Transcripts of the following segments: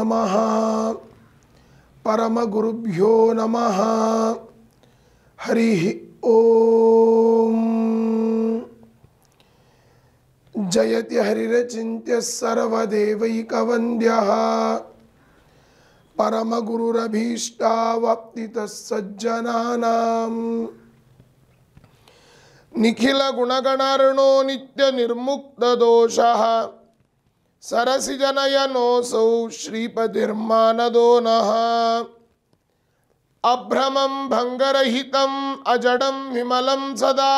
नमः परमगुरुभ्यो नम हरि ओ जयति हरिरचिन्त्य सर्वदेवैकवन्द्यः परमगुरुरभीष्टावप्तितसज्जनानाम् निखिलगुणगणार्णो नित्यनिर्मुक्तदोषः सरसिजनयनोऽसौ श्रीपतिर्मानदो नः अभ्रमं भंगरहितं अजडं विमलं सदा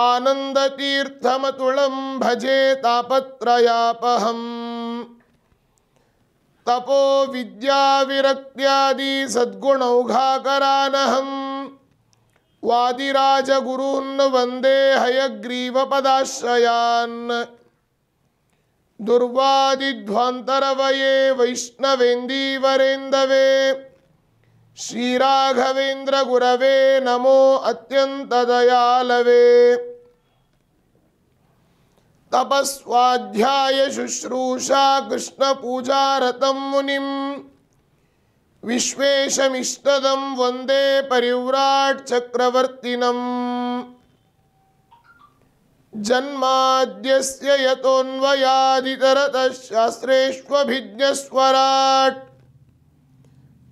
आनंदतीर्थमतुलं भजे तापत्रयापहम् तपो सद्गुणौघाकरानहं वादिराजगुरून् वन्दे हयग्रीवपदाश्रयान् दुर्वादिध्वान्तरवये वैष्णवेन्दीवरेन्दवे श्रीराघवेन्द्रगुरवे नमो अत्यन्तदयालवे तपस्वाध्यायशुश्रूषा कृष्णपूजारतं मुनिं विश्वेशमिष्टदं वन्दे परिव्राट् चक्रवर्तिनम् जन्माद्यस्य यतोऽन्वयादितरतः शास्त्रेष्वभिज्ञस्वराट्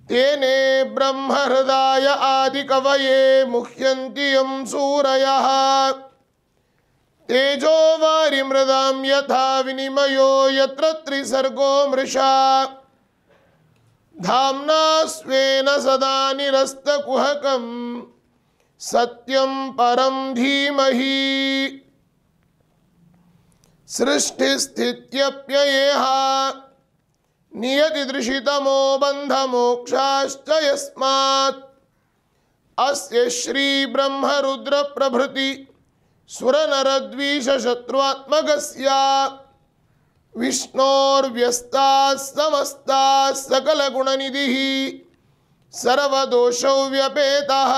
तेने ब्रह्महृदाय आदिकवये मुह्यन्ति यं सूरयः तेजो वारिमृदां यथा विनिमयो यत्र त्रिसर्गो मृषा धाम्ना स्वेन सदा निरस्तकुहकं सत्यं परं धीमहि सृष्टिस्थित्यप्ययेह नियतिदृशितमो बन्धमोक्षाश्च यस्मात् अस्य श्रीब्रह्मरुद्रप्रभृति सुरनरद्वीषशत्रुवात्मकस्य विष्णोर्व्यस्ताः समस्ताः सकलगुणनिधिः सर्वदोषौ व्यपेतः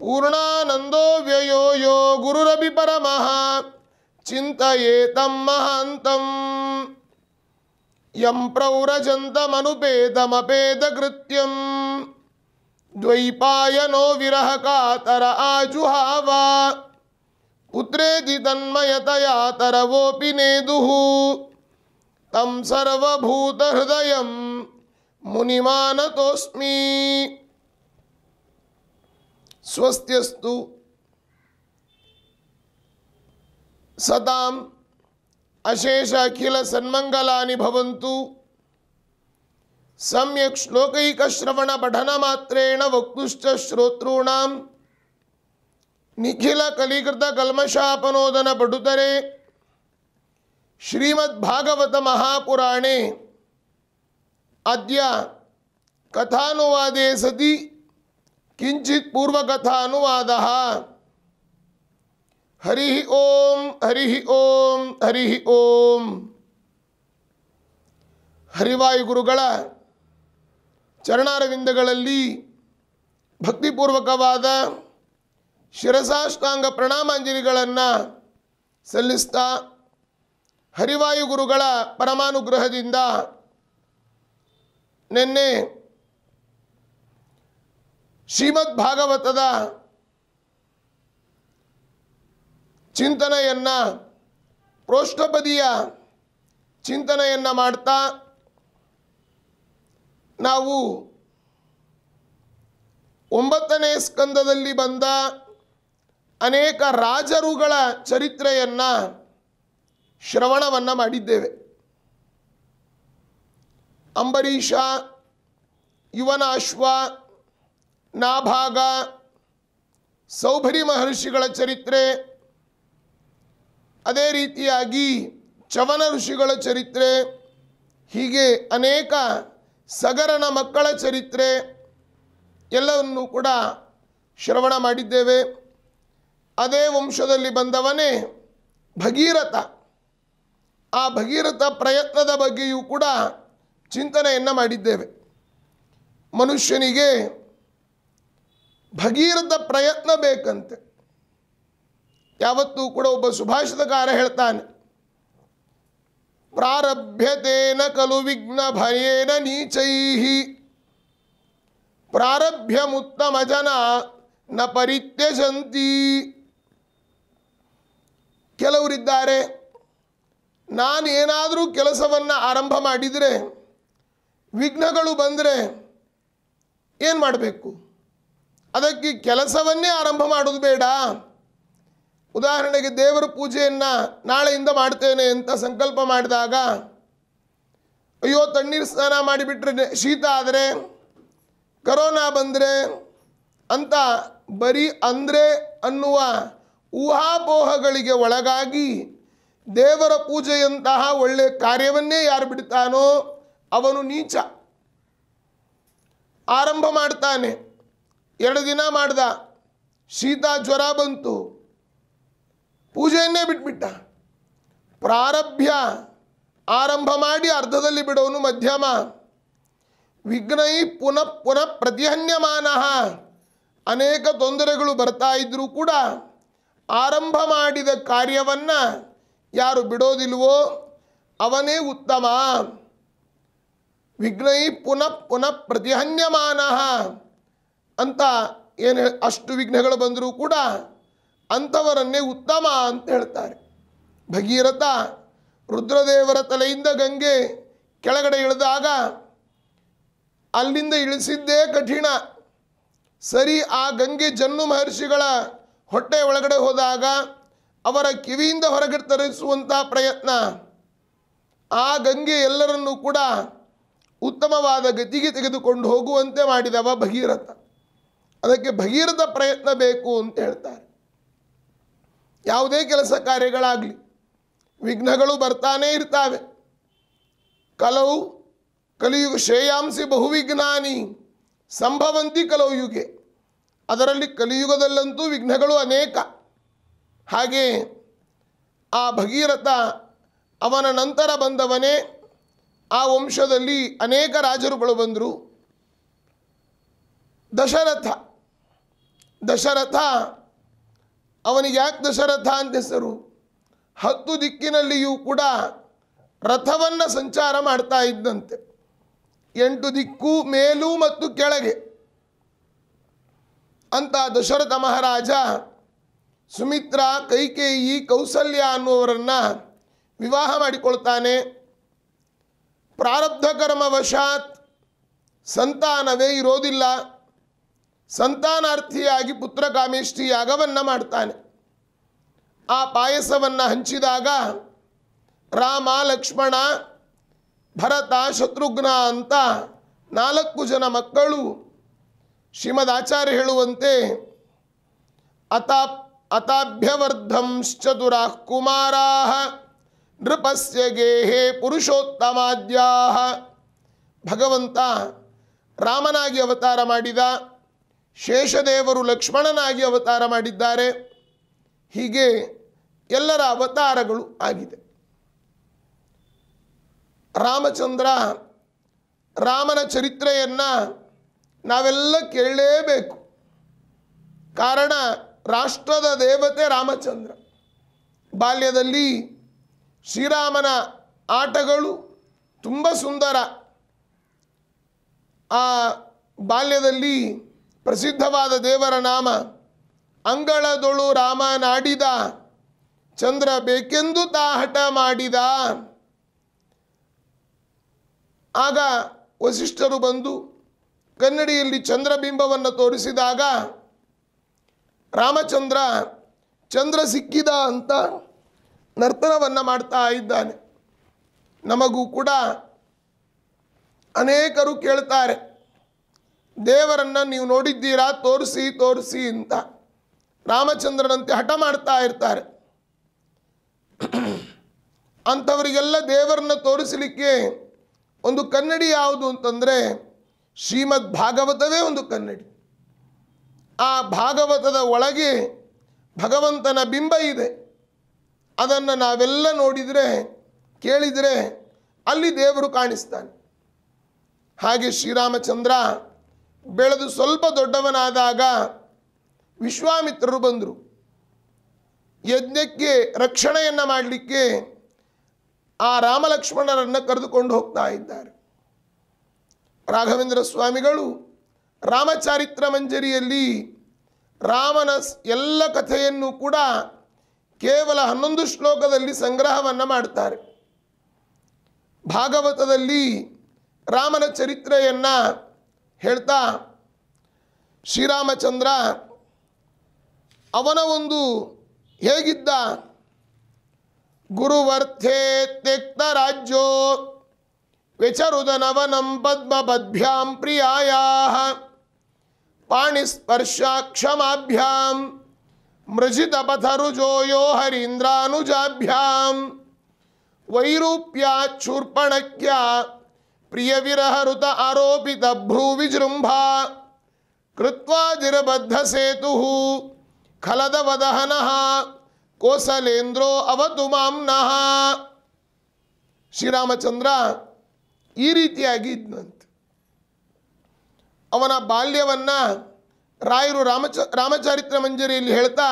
पूर्णानन्दो व्ययो यो गुरुरपि परमा चिन्तयेतं महान्तं यं प्रौरजन्तमनुपेदमपेदकृत्यं विरह विरहकातर आजुहावा पुत्रेति तन्मयतया तरवोऽपि नेदुः तं सर्वभूतहृदयं मुनिमानतोऽस्मि स्वस्त्यस्तु ಸತಾಂ ಅಶೇಷ ಅಖಿಲ ಸನ್ಮಂಗಲಾನಿ ಭವಂತು ಸಮ್ಯಕ್ ಶ್ಲೋಕೈಕಶ್ರವಣ ಪಠನ ಮಾತ್ರೇಣ ವಕ್ತುಶ್ಚ ಶ್ರೋತೃಣಾಂ ನಿಖಿಲ ಕಲಿಕೃತ ಕಲ್ಮಶಾಪನೋದನ ಪಡುತರೆ ಶ್ರೀಮದ್ಭಾಗವತ ಮಹಾಪುರಾಣೆ ಅದ್ಯ ಕಥಾನುವಾದೇ ಸತಿ ಕಿಂಚಿತ್ ಪೂರ್ವಕಥಾನುವಾದ ಹರಿ ಓಂ ಹರಿ ಓಂ ಹರಿ ಓಂ ಹರಿವಾಯುಗುರುಗಳ ಚರಣಾರವಿಂದಗಳಲ್ಲಿ ಭಕ್ತಿಪೂರ್ವಕವಾದ ಶಿರಸಾಷ್ಟಾಂಗ ಪ್ರಣಾಮಾಂಜಲಿಗಳನ್ನು ಸಲ್ಲಿಸ್ತಾ ಹರಿವಾಯುಗುರುಗಳ ಪರಮಾನುಗ್ರಹದಿಂದ ನಿನ್ನೆ ಶ್ರೀಮದ್ ಭಾಗವತದ ಚಿಂತನೆಯನ್ನು ಪ್ರೋಷ್ಠಪದಿಯ ಚಿಂತನೆಯನ್ನು ಮಾಡ್ತಾ ನಾವು ಒಂಬತ್ತನೇ ಸ್ಕಂದದಲ್ಲಿ ಬಂದ ಅನೇಕ ರಾಜರುಗಳ ಚರಿತ್ರೆಯನ್ನು ಶ್ರವಣವನ್ನು ಮಾಡಿದ್ದೇವೆ ಅಂಬರೀಷ ಯುವನಾಶ್ವ ನಾಭಾಗ ಸೌಭರಿ ಮಹರ್ಷಿಗಳ ಚರಿತ್ರೆ ಅದೇ ರೀತಿಯಾಗಿ ಚವನ ಋಷಿಗಳ ಚರಿತ್ರೆ ಹೀಗೆ ಅನೇಕ ಸಗರನ ಮಕ್ಕಳ ಚರಿತ್ರೆ ಎಲ್ಲವನ್ನು ಕೂಡ ಶ್ರವಣ ಮಾಡಿದ್ದೇವೆ ಅದೇ ವಂಶದಲ್ಲಿ ಬಂದವನೇ ಭಗೀರಥ ಆ ಭಗೀರಥ ಪ್ರಯತ್ನದ ಬಗ್ಗೆಯೂ ಕೂಡ ಚಿಂತನೆಯನ್ನು ಮಾಡಿದ್ದೇವೆ ಮನುಷ್ಯನಿಗೆ ಭಗೀರಥ ಪ್ರಯತ್ನ ಬೇಕಂತೆ ಯಾವತ್ತೂ ಕೂಡ ಒಬ್ಬ ಸುಭಾಷಿತಕಾರ ಹೇಳ್ತಾನೆ ಪ್ರಾರಭ್ಯತೇನ ಕಲು ವಿಘ್ನ ಭಯೇನ ನೀಚೈ ಮುತ್ತಮ ಜನ ನ ಪರಿತ್ಯಜಂತಿ ಕೆಲವರಿದ್ದಾರೆ ನಾನು ಏನಾದರೂ ಕೆಲಸವನ್ನು ಆರಂಭ ಮಾಡಿದರೆ ವಿಘ್ನಗಳು ಬಂದರೆ ಏನು ಮಾಡಬೇಕು ಅದಕ್ಕೆ ಕೆಲಸವನ್ನೇ ಆರಂಭ ಮಾಡೋದು ಬೇಡ ಉದಾಹರಣೆಗೆ ದೇವರ ಪೂಜೆಯನ್ನು ನಾಳೆಯಿಂದ ಮಾಡ್ತೇನೆ ಅಂತ ಸಂಕಲ್ಪ ಮಾಡಿದಾಗ ಅಯ್ಯೋ ತಣ್ಣೀರು ಸ್ನಾನ ಮಾಡಿಬಿಟ್ರೆ ಶೀತ ಆದರೆ ಕರೋನಾ ಬಂದರೆ ಅಂತ ಬರೀ ಅಂದರೆ ಅನ್ನುವ ಊಹಾಪೋಹಗಳಿಗೆ ಒಳಗಾಗಿ ದೇವರ ಪೂಜೆಯಂತಹ ಒಳ್ಳೆಯ ಕಾರ್ಯವನ್ನೇ ಯಾರು ಬಿಡ್ತಾನೋ ಅವನು ನೀಚ ಆರಂಭ ಮಾಡ್ತಾನೆ ಎರಡು ದಿನ ಮಾಡ್ದ ಶೀತ ಜ್ವರ ಬಂತು ಪೂಜೆಯನ್ನೇ ಬಿಟ್ಬಿಟ್ಟ ಪ್ರಾರಭ್ಯ ಆರಂಭ ಮಾಡಿ ಅರ್ಧದಲ್ಲಿ ಬಿಡೋನು ಮಧ್ಯಮ ವಿಘ್ನೈ ಪುನಃ ಪುನಃ ಪ್ರತಿಹನ್ಯಮಾನ ಅನೇಕ ತೊಂದರೆಗಳು ಬರ್ತಾ ಇದ್ದರೂ ಕೂಡ ಆರಂಭ ಮಾಡಿದ ಕಾರ್ಯವನ್ನು ಯಾರು ಬಿಡೋದಿಲ್ವೋ ಅವನೇ ಉತ್ತಮ ವಿಘ್ನೈ ಪುನಃ ಪುನಃ ಪ್ರತಿಹನ್ಯಮಾನ ಅಂತ ಏನು ಅಷ್ಟು ವಿಘ್ನಗಳು ಬಂದರೂ ಕೂಡ ಅಂಥವರನ್ನೇ ಉತ್ತಮ ಅಂತ ಹೇಳ್ತಾರೆ ಭಗೀರಥ ರುದ್ರದೇವರ ತಲೆಯಿಂದ ಗಂಗೆ ಕೆಳಗಡೆ ಇಳಿದಾಗ ಅಲ್ಲಿಂದ ಇಳಿಸಿದ್ದೇ ಕಠಿಣ ಸರಿ ಆ ಗಂಗೆ ಜನ್ನು ಮಹರ್ಷಿಗಳ ಹೊಟ್ಟೆ ಒಳಗಡೆ ಹೋದಾಗ ಅವರ ಕಿವಿಯಿಂದ ಹೊರಗೆ ತರಿಸುವಂಥ ಪ್ರಯತ್ನ ಆ ಗಂಗೆ ಎಲ್ಲರನ್ನೂ ಕೂಡ ಉತ್ತಮವಾದ ಗತಿಗೆ ತೆಗೆದುಕೊಂಡು ಹೋಗುವಂತೆ ಮಾಡಿದವ ಭಗೀರಥ ಅದಕ್ಕೆ ಭಗೀರಥ ಪ್ರಯತ್ನ ಬೇಕು ಅಂತ ಹೇಳ್ತಾರೆ ಯಾವುದೇ ಕೆಲಸ ಕಾರ್ಯಗಳಾಗಲಿ ವಿಘ್ನಗಳು ಬರ್ತಾನೇ ಇರ್ತಾವೆ ಕಲವು ಕಲಿಯುಗ ಶ್ರೇಯಾಂಸಿ ಬಹುವಿಜ್ಞಾನಿ ಸಂಭವಂತಿ ಕಲವು ಯುಗೆ ಅದರಲ್ಲಿ ಕಲಿಯುಗದಲ್ಲಂತೂ ವಿಘ್ನಗಳು ಅನೇಕ ಹಾಗೆ ಆ ಭಗೀರಥ ಅವನ ನಂತರ ಬಂದವನೇ ಆ ವಂಶದಲ್ಲಿ ಅನೇಕ ರಾಜರುಗಳು ಬಂದರು ದಶರಥ ದಶರಥ ಅವನಿಗೆ ಯಾಕೆ ದಶರಥ ಅಂತ ಹೆಸರು ಹತ್ತು ದಿಕ್ಕಿನಲ್ಲಿಯೂ ಕೂಡ ರಥವನ್ನು ಸಂಚಾರ ಮಾಡ್ತಾ ಇದ್ದಂತೆ ಎಂಟು ದಿಕ್ಕು ಮೇಲೂ ಮತ್ತು ಕೆಳಗೆ ಅಂತ ದಶರಥ ಮಹಾರಾಜ ಸುಮಿತ್ರ ಕೈಕೇಯಿ ಕೌಸಲ್ಯ ಅನ್ನುವರನ್ನು ವಿವಾಹ ಮಾಡಿಕೊಳ್ತಾನೆ ಪ್ರಾರಬ್ಧ ಕರ್ಮವಶಾತ್ ಸಂತಾನವೇ ಇರೋದಿಲ್ಲ ಸಂತಾನಾರ್ಥಿಯಾಗಿ ಪುತ್ರಕಾಮೇಷ್ಠಿ ಯಾಗವನ್ನು ಮಾಡ್ತಾನೆ ಆ ಪಾಯಸವನ್ನು ಹಂಚಿದಾಗ ರಾಮ ಲಕ್ಷ್ಮಣ ಭರತ ಶತ್ರುಘ್ನ ಅಂತ ನಾಲ್ಕು ಜನ ಮಕ್ಕಳು ಶ್ರೀಮದ್ ಆಚಾರ್ಯ ಹೇಳುವಂತೆ ಅತಾ ಅತಾಭ್ಯವರ್ಧಂಶ್ಚತುರಃ ಕುಮಾರಾ ನೃಪಸ್ಯ ಗೇಹೇ ಪುರುಷೋತ್ತಮಾದ್ಯಾಹ ಭಗವಂತ ರಾಮನಾಗಿ ಅವತಾರ ಮಾಡಿದ ಶೇಷದೇವರು ಲಕ್ಷ್ಮಣನಾಗಿ ಅವತಾರ ಮಾಡಿದ್ದಾರೆ ಹೀಗೆ ಎಲ್ಲರ ಅವತಾರಗಳು ಆಗಿದೆ ರಾಮಚಂದ್ರ ರಾಮನ ಚರಿತ್ರೆಯನ್ನು ನಾವೆಲ್ಲ ಕೇಳಲೇಬೇಕು ಕಾರಣ ರಾಷ್ಟ್ರದ ದೇವತೆ ರಾಮಚಂದ್ರ ಬಾಲ್ಯದಲ್ಲಿ ಶ್ರೀರಾಮನ ಆಟಗಳು ತುಂಬ ಸುಂದರ ಆ ಬಾಲ್ಯದಲ್ಲಿ ಪ್ರಸಿದ್ಧವಾದ ದೇವರ ನಾಮ ಅಂಗಳದೊಳು ರಾಮನಾಡಿದ ಚಂದ್ರ ಬೇಕೆಂದು ತಾ ಹಠ ಮಾಡಿದ ಆಗ ವಸಿಷ್ಠರು ಬಂದು ಕನ್ನಡಿಯಲ್ಲಿ ಚಂದ್ರಬಿಂಬವನ್ನು ತೋರಿಸಿದಾಗ ರಾಮಚಂದ್ರ ಚಂದ್ರ ಸಿಕ್ಕಿದ ಅಂತ ನರ್ತನವನ್ನು ಮಾಡ್ತಾ ಇದ್ದಾನೆ ನಮಗೂ ಕೂಡ ಅನೇಕರು ಕೇಳ್ತಾರೆ ದೇವರನ್ನು ನೀವು ನೋಡಿದ್ದೀರಾ ತೋರಿಸಿ ತೋರಿಸಿ ಅಂತ ರಾಮಚಂದ್ರನಂತೆ ಹಠ ಮಾಡ್ತಾ ಇರ್ತಾರೆ ಅಂಥವರಿಗೆಲ್ಲ ದೇವರನ್ನ ತೋರಿಸಲಿಕ್ಕೆ ಒಂದು ಕನ್ನಡಿ ಯಾವುದು ಅಂತಂದರೆ ಶ್ರೀಮದ್ ಭಾಗವತವೇ ಒಂದು ಕನ್ನಡಿ ಆ ಭಾಗವತದ ಒಳಗೆ ಭಗವಂತನ ಬಿಂಬ ಇದೆ ಅದನ್ನು ನಾವೆಲ್ಲ ನೋಡಿದರೆ ಕೇಳಿದರೆ ಅಲ್ಲಿ ದೇವರು ಕಾಣಿಸ್ತಾನೆ ಹಾಗೆ ಶ್ರೀರಾಮಚಂದ್ರ ಬೆಳೆದು ಸ್ವಲ್ಪ ದೊಡ್ಡವನಾದಾಗ ವಿಶ್ವಾಮಿತ್ರರು ಬಂದರು ಯಜ್ಞಕ್ಕೆ ರಕ್ಷಣೆಯನ್ನು ಮಾಡಲಿಕ್ಕೆ ಆ ರಾಮಲಕ್ಷ್ಮಣರನ್ನು ಕರೆದುಕೊಂಡು ಹೋಗ್ತಾ ಇದ್ದಾರೆ ರಾಘವೇಂದ್ರ ಸ್ವಾಮಿಗಳು ರಾಮಚಾರಿತ್ರ ಮಂಜರಿಯಲ್ಲಿ ರಾಮನ ಎಲ್ಲ ಕಥೆಯನ್ನು ಕೂಡ ಕೇವಲ ಹನ್ನೊಂದು ಶ್ಲೋಕದಲ್ಲಿ ಸಂಗ್ರಹವನ್ನು ಮಾಡ್ತಾರೆ ಭಾಗವತದಲ್ಲಿ ರಾಮನ ಚರಿತ್ರೆಯನ್ನು ಹೇಳ್ತಾ ಶ್ರೀರಾಮಚಂದ್ರ ಅವನ ಒಂದು ಹೇಗಿದ್ದ ಗುರುವರ್ಥೆ ತ್ಯಕ್ತ ರಾಜ್ಯೋ ವಿಚರುದನವನಂ ಪದ್ಮಪದ್ಭ್ಯಾಂ ಪ್ರಿಯಾಯ ಪಾಣಿಸ್ಪರ್ಶಾಕ್ಷಮಾಭ್ಯಾಂ ಮೃಜಿತಪಥರುಜೋ ಯೋ ಹರೀಂದ್ರಾನುಜಾಭ್ಯಾಂ ವೈರೂಪ್ಯ ಚೂರ್ಪಣಕ್ಯ ಪ್ರಿಯವಿರಹರುತ ಆರೋಪಿತ ಭ್ರೂ ವಿಜೃಂಭ ಕೃತ್ವಾಜಿರಬದ್ಧ ಸೇತು ಖಲದ ವದಹನಃ ಕೋಸಲೇಂದ್ರೋ ಅವತು ಮಾಂನಃ ಶ್ರೀರಾಮಚಂದ್ರ ಈ ರೀತಿಯಾಗಿ ಇದ್ನಂತೆ ಅವನ ಬಾಲ್ಯವನ್ನು ರಾಯರು ರಾಮಚ ರಾಮಚರಿತ್ರ ಮಂಜರಿಯಲ್ಲಿ ಹೇಳ್ತಾ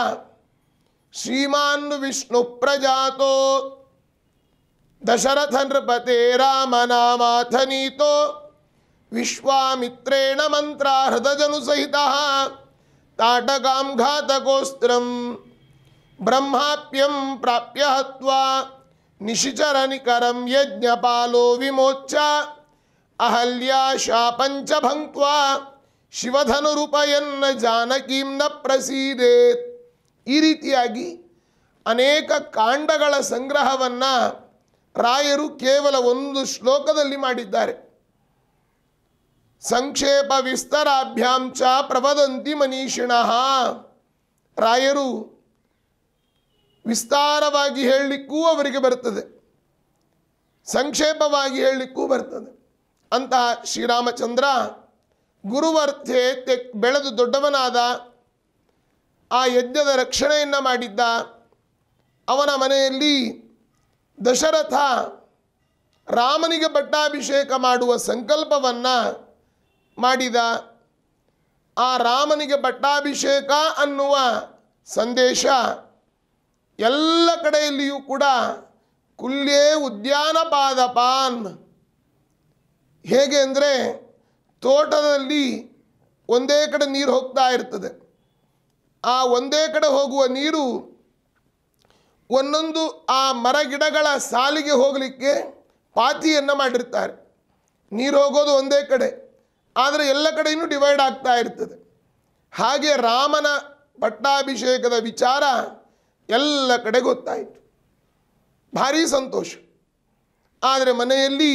ಶ್ರೀಮಾನ್ ವಿಷ್ಣು ಪ್ರಜಾತೋ दशरथ नृपते राम नामाथ नीतो विश्वामित्रेण मंत्रा हृदजनुसहिता ताटकां घातकोस्त्रं ब्रह्माप्यं प्राप्य हत्वा निशिचरनिकरं यज्ञपालो विमोच अहल्या शापंच भङ्क्त्वा ಶಿವಧನುರೂಪಯನ್ನ ಜಾನಕೀಂ ನ ಪ್ರಸೀದೇತ್ ಈ ರೀತಿಯಾಗಿ ಅನೇಕ ಕಾಂಡಗಳ ರಾಯರು ಕೇವಲ ಒಂದು ಶ್ಲೋಕದಲ್ಲಿ ಮಾಡಿದ್ದಾರೆ ಸಂಕ್ಷೇಪ ವಿಸ್ತರಾಭ್ಯಾಂಚ ಪ್ರವದಂತಿ ಮನೀಷಿಣ ರಾಯರು ವಿಸ್ತಾರವಾಗಿ ಹೇಳಲಿಕ್ಕೂ ಅವರಿಗೆ ಬರ್ತದೆ ಸಂಕ್ಷೇಪವಾಗಿ ಹೇಳಲಿಕ್ಕೂ ಬರ್ತದೆ ಅಂತಹ ಶ್ರೀರಾಮಚಂದ್ರ ಗುರುವರ್ಥೆ ತೆಕ್ ಬೆಳೆದು ದೊಡ್ಡವನಾದ ಆ ಯಜ್ಞದ ರಕ್ಷಣೆಯನ್ನು ಮಾಡಿದ್ದ ಅವನ ಮನೆಯಲ್ಲಿ ದಶರಥ ರಾಮನಿಗೆ ಪಟ್ಟಾಭಿಷೇಕ ಮಾಡುವ ಸಂಕಲ್ಪವನ್ನು ಮಾಡಿದ ಆ ರಾಮನಿಗೆ ಪಟ್ಟಾಭಿಷೇಕ ಅನ್ನುವ ಸಂದೇಶ ಎಲ್ಲ ಕಡೆಯಲ್ಲಿಯೂ ಕೂಡ ಕುಲ್ಯೇ ಉದ್ಯಾನ ಪಾದಪಾನ್ ಹೇಗೆ ಅಂದರೆ ತೋಟದಲ್ಲಿ ಒಂದೇ ಕಡೆ ನೀರು ಹೋಗ್ತಾ ಇರ್ತದೆ ಆ ಒಂದೇ ಕಡೆ ಹೋಗುವ ನೀರು ಒಂದೊಂದು ಆ ಮರಗಿಡಗಳ ಸಾಲಿಗೆ ಹೋಗಲಿಕ್ಕೆ ಪಾತಿಯನ್ನು ಮಾಡಿರ್ತಾರೆ ನೀರು ಹೋಗೋದು ಒಂದೇ ಕಡೆ ಆದರೆ ಎಲ್ಲ ಕಡೆಯೂ ಡಿವೈಡ್ ಆಗ್ತಾ ಇರ್ತದೆ ಹಾಗೆ ರಾಮನ ಪಟ್ಟಾಭಿಷೇಕದ ವಿಚಾರ ಎಲ್ಲ ಕಡೆ ಗೊತ್ತಾಯಿತು ಭಾರೀ ಸಂತೋಷ ಆದರೆ ಮನೆಯಲ್ಲಿ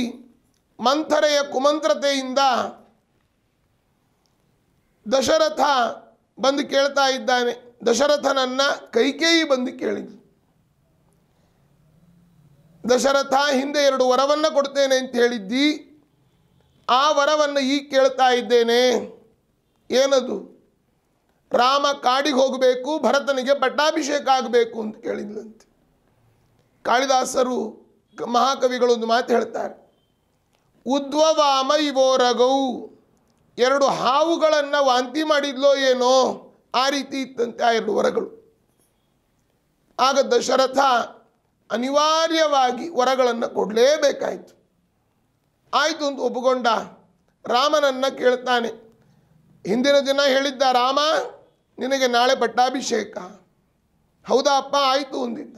ಮಂಥರೆಯ ಕುಮಂತ್ರತೆಯಿಂದ ದಶರಥ ಬಂದು ಕೇಳ್ತಾ ಇದ್ದಾನೆ ದಶರಥನನ್ನು ಕೈಕೇಯಿ ಬಂದು ಕೇಳಿದ್ದು ದಶರಥ ಹಿಂದೆ ಎರಡು ವರವನ್ನು ಕೊಡ್ತೇನೆ ಅಂತ ಹೇಳಿದ್ದಿ ಆ ವರವನ್ನು ಈ ಕೇಳ್ತಾ ಇದ್ದೇನೆ ಏನದು ರಾಮ ಕಾಡಿಗೆ ಹೋಗಬೇಕು ಭರತನಿಗೆ ಪಟ್ಟಾಭಿಷೇಕ ಆಗಬೇಕು ಅಂತ ಕೇಳಿದ್ಲಂತೆ ಕಾಳಿದಾಸರು ಮಹಾಕವಿಗಳೊಂದು ಮಾತು ಹೇಳ್ತಾರೆ ಉದ್ವವಾಮ ಇವೋ ಎರಡು ಹಾವುಗಳನ್ನು ವಾಂತಿ ಮಾಡಿದ್ಲೋ ಏನೋ ಆ ರೀತಿ ಇತ್ತಂತೆ ಆ ಎರಡು ವರಗಳು ಆಗ ದಶರಥ ಅನಿವಾರ್ಯವಾಗಿ ವರಗಳನ್ನು ಕೊಡಲೇಬೇಕಾಯಿತು ಆಯಿತು ಅಂತ ಒಪ್ಪಿಕೊಂಡ ರಾಮನನ್ನು ಕೇಳ್ತಾನೆ ಹಿಂದಿನ ದಿನ ಹೇಳಿದ್ದ ರಾಮ ನಿನಗೆ ನಾಳೆ ಪಟ್ಟಾಭಿಷೇಕ ಹೌದಾ ಅಪ್ಪ ಆಯಿತು ಅಂದಿದ್ದ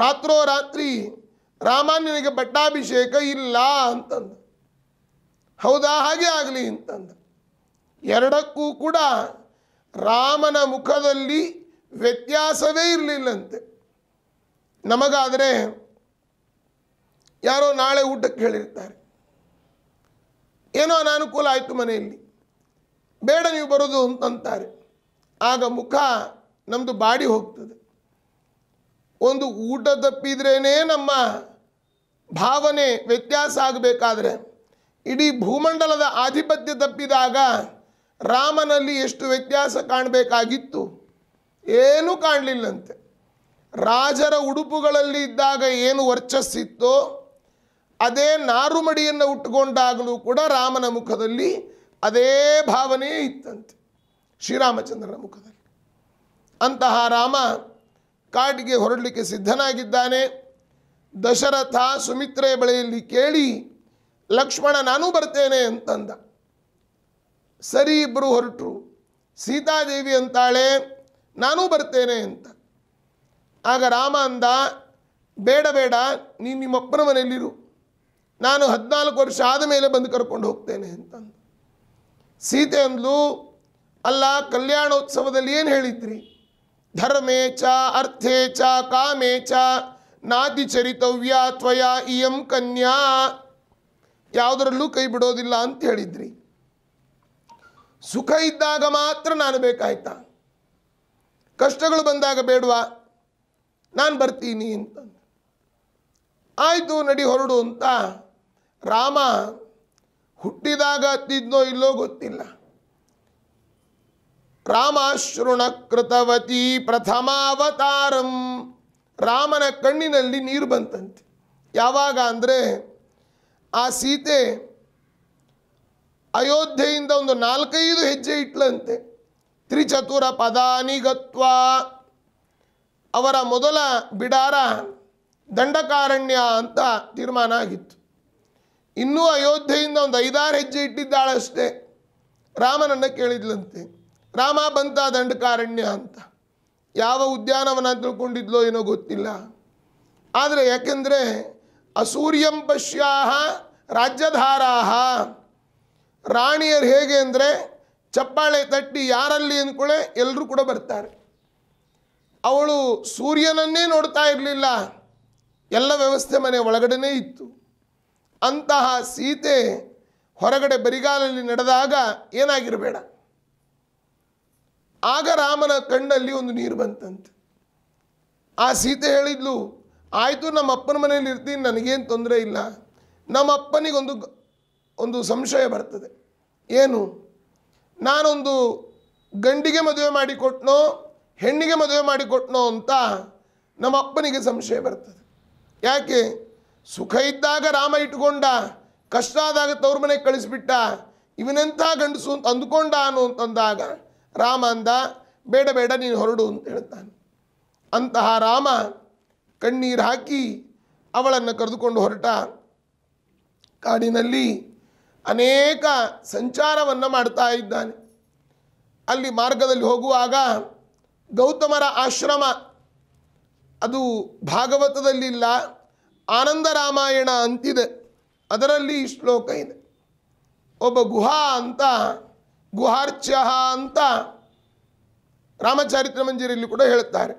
ರಾತ್ರೋ ರಾತ್ರಿ ರಾಮ ನಿನಗೆ ಪಟ್ಟಾಭಿಷೇಕ ಇಲ್ಲ ಅಂತಂದ ಹೌದಾ ಹಾಗೆ ಆಗಲಿ ಅಂತಂದ ಎರಡಕ್ಕೂ ಕೂಡ ರಾಮನ ಮುಖದಲ್ಲಿ ವ್ಯತ್ಯಾಸವೇ ಇರಲಿಲ್ಲಂತೆ ನಮಗಾದರೆ ಯಾರೋ ನಾಳೆ ಊಟಕ್ಕೆ ಹೇಳಿರ್ತಾರೆ ಏನೋ ಅನಾನುಕೂಲ ಆಯಿತು ಮನೆಯಲ್ಲಿ ಬೇಡ ನೀವು ಬರೋದು ಅಂತಂತಾರೆ ಆಗ ಮುಖ ನಮ್ಮದು ಬಾಡಿ ಹೋಗ್ತದೆ ಒಂದು ಊಟ ತಪ್ಪಿದ್ರೇ ನಮ್ಮ ಭಾವನೆ ವ್ಯತ್ಯಾಸ ಆಗಬೇಕಾದ್ರೆ ಇಡೀ ಭೂಮಂಡಲದ ಆಧಿಪತ್ಯ ತಪ್ಪಿದಾಗ ರಾಮನಲ್ಲಿ ಎಷ್ಟು ವ್ಯತ್ಯಾಸ ಕಾಣಬೇಕಾಗಿತ್ತು ಏನೂ ಕಾಣಲಿಲ್ಲಂತೆ ರಾಜರ ಉಡುಪುಗಳಲ್ಲಿ ಇದ್ದಾಗ ಏನು ವರ್ಚಸ್ಸಿತ್ತೋ ಅದೇ ನಾರುಮಡಿಯನ್ನು ಉಟ್ಕೊಂಡಾಗಲೂ ಕೂಡ ರಾಮನ ಮುಖದಲ್ಲಿ ಅದೇ ಭಾವನೆ ಇತ್ತಂತೆ ಶ್ರೀರಾಮಚಂದ್ರನ ಮುಖದಲ್ಲಿ ಅಂತಹ ರಾಮ ಕಾಡಿಗೆ ಹೊರಡಲಿಕ್ಕೆ ಸಿದ್ಧನಾಗಿದ್ದಾನೆ ದಶರಥ ಸುಮಿತ್ರೆಯ ಬಳಿಯಲ್ಲಿ ಕೇಳಿ ಲಕ್ಷ್ಮಣ ನಾನೂ ಬರ್ತೇನೆ ಅಂತಂದ ಸರಿ ಇಬ್ಬರು ಹೊರಟರು ಸೀತಾದೇವಿ ಅಂತಾಳೆ ನಾನೂ ಬರ್ತೇನೆ ಅಂತ ಆಗ ರಾಮ ಅಂದ ಬೇಡ ಬೇಡ ನೀನು ನಿಮ್ಮಪ್ಪನ ಮನೆಯಲ್ಲಿರು ನಾನು ಹದಿನಾಲ್ಕು ವರ್ಷ ಆದ ಮೇಲೆ ಬಂದು ಕರ್ಕೊಂಡು ಹೋಗ್ತೇನೆ ಅಂತಂದು ಸೀತೆ ಅಂದ್ಲು ಅಲ್ಲ ಕಲ್ಯಾಣೋತ್ಸವದಲ್ಲಿ ಏನು ಹೇಳಿದ್ರಿ ಧರ್ಮೇ ಚ ಅರ್ಥೇ ಚ ಕಾಮೇ ಚ ನಾತಿ ಚರಿತವ್ಯ ತ್ವಯ ಇಯಂ ಕನ್ಯಾ ಯಾವುದರಲ್ಲೂ ಕೈ ಬಿಡೋದಿಲ್ಲ ಅಂತ ಹೇಳಿದ್ರಿ ಸುಖ ಇದ್ದಾಗ ಮಾತ್ರ ನಾನು ಬೇಕಾಯ್ತಾ ಕಷ್ಟಗಳು ಬಂದಾಗ ಬೇಡವಾ ನಾನು ಬರ್ತೀನಿ ಅಂತ ಆಯಿತು ನಡಿ ಹೊರಡು ಅಂತ ರಾಮ ಹುಟ್ಟಿದಾಗ ಹತ್ತಿದ್ನೋ ಇಲ್ಲೋ ಗೊತ್ತಿಲ್ಲ ರಾಮ ಕೃತವತಿ ಪ್ರಥಮಾವತಾರಂ ರಾಮನ ಕಣ್ಣಿನಲ್ಲಿ ನೀರು ಬಂತಂತೆ ಯಾವಾಗ ಅಂದರೆ ಆ ಸೀತೆ ಅಯೋಧ್ಯೆಯಿಂದ ಒಂದು ನಾಲ್ಕೈದು ಹೆಜ್ಜೆ ಇಟ್ಲಂತೆ ತ್ರಿಚತುರ ಪದಾನಿಗತ್ವ ಅವರ ಮೊದಲ ಬಿಡಾರ ದಂಡಕಾರಣ್ಯ ಅಂತ ತೀರ್ಮಾನ ಆಗಿತ್ತು ಇನ್ನೂ ಅಯೋಧ್ಯೆಯಿಂದ ಒಂದು ಐದಾರು ಹೆಜ್ಜೆ ಇಟ್ಟಿದ್ದಾಳಷ್ಟೇ ರಾಮನನ್ನು ಕೇಳಿದ್ಲಂತೆ ರಾಮ ಬಂತ ದಂಡಕಾರಣ್ಯ ಅಂತ ಯಾವ ಉದ್ಯಾನವನ ತಿಳ್ಕೊಂಡಿದ್ಲೋ ಏನೋ ಗೊತ್ತಿಲ್ಲ ಆದರೆ ಯಾಕೆಂದರೆ ಅಸೂರ್ಯಂ ಪಶ್ಯಾಹ ರಾಜ್ಯಧಾರಾಹ ರಾಣಿಯರು ಹೇಗೆ ಅಂದರೆ ಚಪ್ಪಾಳೆ ತಟ್ಟಿ ಯಾರಲ್ಲಿ ಅಂದ್ಕೊಳ್ಳೆ ಎಲ್ಲರೂ ಕೂಡ ಬರ್ತಾರೆ ಅವಳು ಸೂರ್ಯನನ್ನೇ ನೋಡ್ತಾ ಇರಲಿಲ್ಲ ಎಲ್ಲ ವ್ಯವಸ್ಥೆ ಮನೆ ಒಳಗಡೆನೇ ಇತ್ತು ಅಂತಹ ಸೀತೆ ಹೊರಗಡೆ ಬರಿಗಾಲಲ್ಲಿ ನಡೆದಾಗ ಏನಾಗಿರಬೇಡ ಆಗ ರಾಮನ ಕಣ್ಣಲ್ಲಿ ಒಂದು ನೀರು ಬಂತಂತೆ ಆ ಸೀತೆ ಹೇಳಿದ್ಲು ಆಯಿತು ನಮ್ಮ ಅಪ್ಪನ ಮನೆಯಲ್ಲಿ ಇರ್ತೀನಿ ನನಗೇನು ತೊಂದರೆ ಇಲ್ಲ ನಮ್ಮ ಅಪ್ಪನಿಗೊಂದು ಒಂದು ಸಂಶಯ ಬರ್ತದೆ ಏನು ನಾನೊಂದು ಗಂಡಿಗೆ ಮದುವೆ ಮಾಡಿಕೊಟ್ನೋ ಹೆಣ್ಣಿಗೆ ಮದುವೆ ಕೊಟ್ಟನೋ ಅಂತ ನಮ್ಮ ಅಪ್ಪನಿಗೆ ಸಂಶಯ ಬರ್ತದೆ ಯಾಕೆ ಸುಖ ಇದ್ದಾಗ ರಾಮ ಇಟ್ಕೊಂಡ ಕಷ್ಟ ಆದಾಗ ತವ್ರ ಮನೆಗೆ ಕಳಿಸಿಬಿಟ್ಟ ಇವನೆಂಥ ಗಂಡಸು ಅಂತ ಅಂದ್ಕೊಂಡ ಅಂತಂದಾಗ ರಾಮ ಅಂದ ಬೇಡ ಬೇಡ ನೀನು ಹೊರಡು ಅಂತ ಹೇಳ್ತಾನೆ ಅಂತಹ ರಾಮ ಕಣ್ಣೀರು ಹಾಕಿ ಅವಳನ್ನು ಕರೆದುಕೊಂಡು ಹೊರಟ ಕಾಡಿನಲ್ಲಿ ಅನೇಕ ಸಂಚಾರವನ್ನು ಮಾಡ್ತಾ ಇದ್ದಾನೆ ಅಲ್ಲಿ ಮಾರ್ಗದಲ್ಲಿ ಹೋಗುವಾಗ ಗೌತಮರ ಆಶ್ರಮ ಅದು ಭಾಗವತದಲ್ಲಿಲ್ಲ ಆನಂದ ರಾಮಾಯಣ ಅಂತಿದೆ ಅದರಲ್ಲಿ ಈ ಶ್ಲೋಕ ಇದೆ ಒಬ್ಬ ಗುಹಾ ಅಂತ ಗುಹಾರ್ಚ ಅಂತ ರಾಮಚರಿತ್ರ ಮಂಜರಿಯಲ್ಲಿ ಕೂಡ ಹೇಳುತ್ತಾರೆ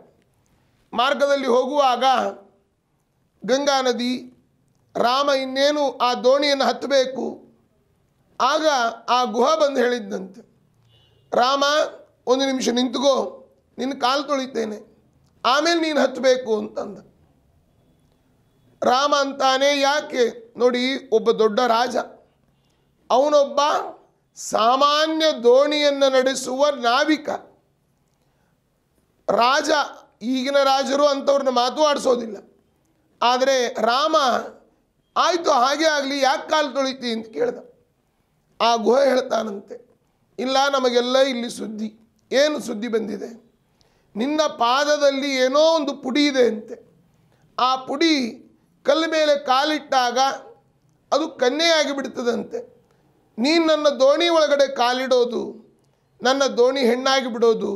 ಮಾರ್ಗದಲ್ಲಿ ಹೋಗುವಾಗ ಗಂಗಾ ನದಿ ರಾಮ ಇನ್ನೇನು ಆ ದೋಣಿಯನ್ನು ಹತ್ತಬೇಕು ಆಗ ಆ ಗುಹ ಬಂದು ಹೇಳಿದ್ದಂತೆ ರಾಮ ಒಂದು ನಿಮಿಷ ನಿಂತುಗೋ ನಿನ್ನ ಕಾಲು ತೊಳಿತೇನೆ ಆಮೇಲೆ ನೀನು ಹತ್ತಬೇಕು ಅಂತಂದ ರಾಮ ಅಂತಾನೆ ಯಾಕೆ ನೋಡಿ ಒಬ್ಬ ದೊಡ್ಡ ರಾಜ ಅವನೊಬ್ಬ ಸಾಮಾನ್ಯ ದೋಣಿಯನ್ನು ನಡೆಸುವ ನಾವಿಕ ರಾಜ ಈಗಿನ ರಾಜರು ಅಂಥವ್ರನ್ನ ಮಾತು ಆಡಿಸೋದಿಲ್ಲ ಆದರೆ ರಾಮ ಆಯಿತು ಹಾಗೆ ಆಗಲಿ ಯಾಕೆ ಕಾಲು ತೊಳಿತಿ ಅಂತ ಕೇಳ್ದ ಆ ಗುಹೆ ಹೇಳ್ತಾನಂತೆ ಇಲ್ಲ ನಮಗೆಲ್ಲ ಇಲ್ಲಿ ಸುದ್ದಿ ಏನು ಸುದ್ದಿ ಬಂದಿದೆ ನಿನ್ನ ಪಾದದಲ್ಲಿ ಏನೋ ಒಂದು ಪುಡಿ ಇದೆ ಅಂತೆ ಆ ಪುಡಿ ಕಲ್ಲ ಮೇಲೆ ಕಾಲಿಟ್ಟಾಗ ಅದು ಕನ್ನೆಯಾಗಿ ಬಿಡ್ತದಂತೆ ನೀನು ನನ್ನ ದೋಣಿ ಒಳಗಡೆ ಕಾಲಿಡೋದು ನನ್ನ ದೋಣಿ ಹೆಣ್ಣಾಗಿ ಬಿಡೋದು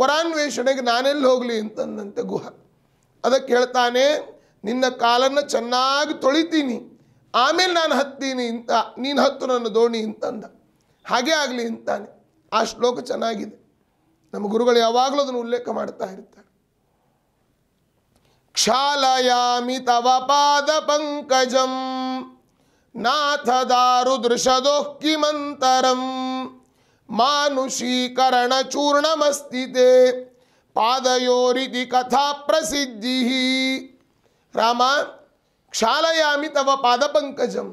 ವರಾನ್ವೇಷಣೆಗೆ ನಾನೆಲ್ಲಿ ಹೋಗಲಿ ಅಂತಂದಂತೆ ಗುಹ ಅದಕ್ಕೆ ಹೇಳ್ತಾನೆ ನಿನ್ನ ಕಾಲನ್ನು ಚೆನ್ನಾಗಿ ತೊಳಿತೀನಿ ಆಮೇಲೆ ನಾನು ಹತ್ತೀನಿ ಅಂತ ನೀನು ಹತ್ತು ನನ್ನ ದೋಣಿ ಅಂತಂದ ಹಾಗೆ ಆಗಲಿ ಅಂತಾನೆ ಆ ಶ್ಲೋಕ ಚೆನ್ನಾಗಿದೆ ನಮ್ಮ ಗುರುಗಳು ಯಾವಾಗಲೂ ಅದನ್ನು ಉಲ್ಲೇಖ ಮಾಡ್ತಾ ಇರ್ತಾರೆ ಕ್ಷಾಲಯಾಮಿ ತವ ಪಾದ ಪಂಕಜಂ ನಾಥ ದಾರು ದೃಶದೋಕ್ಕಿಮಂತರಂ ಮಾನುಷೀಕರಣ ಚೂರ್ಣಮಸ್ತಿತೆ ಪಾದಯೋರಿತಿ ಕಥಾ ಪ್ರಸಿದ್ಧಿ ರಾಮ ಕ್ಷಾಲಯಾಮಿ ತವ ಪಂಕಜಂ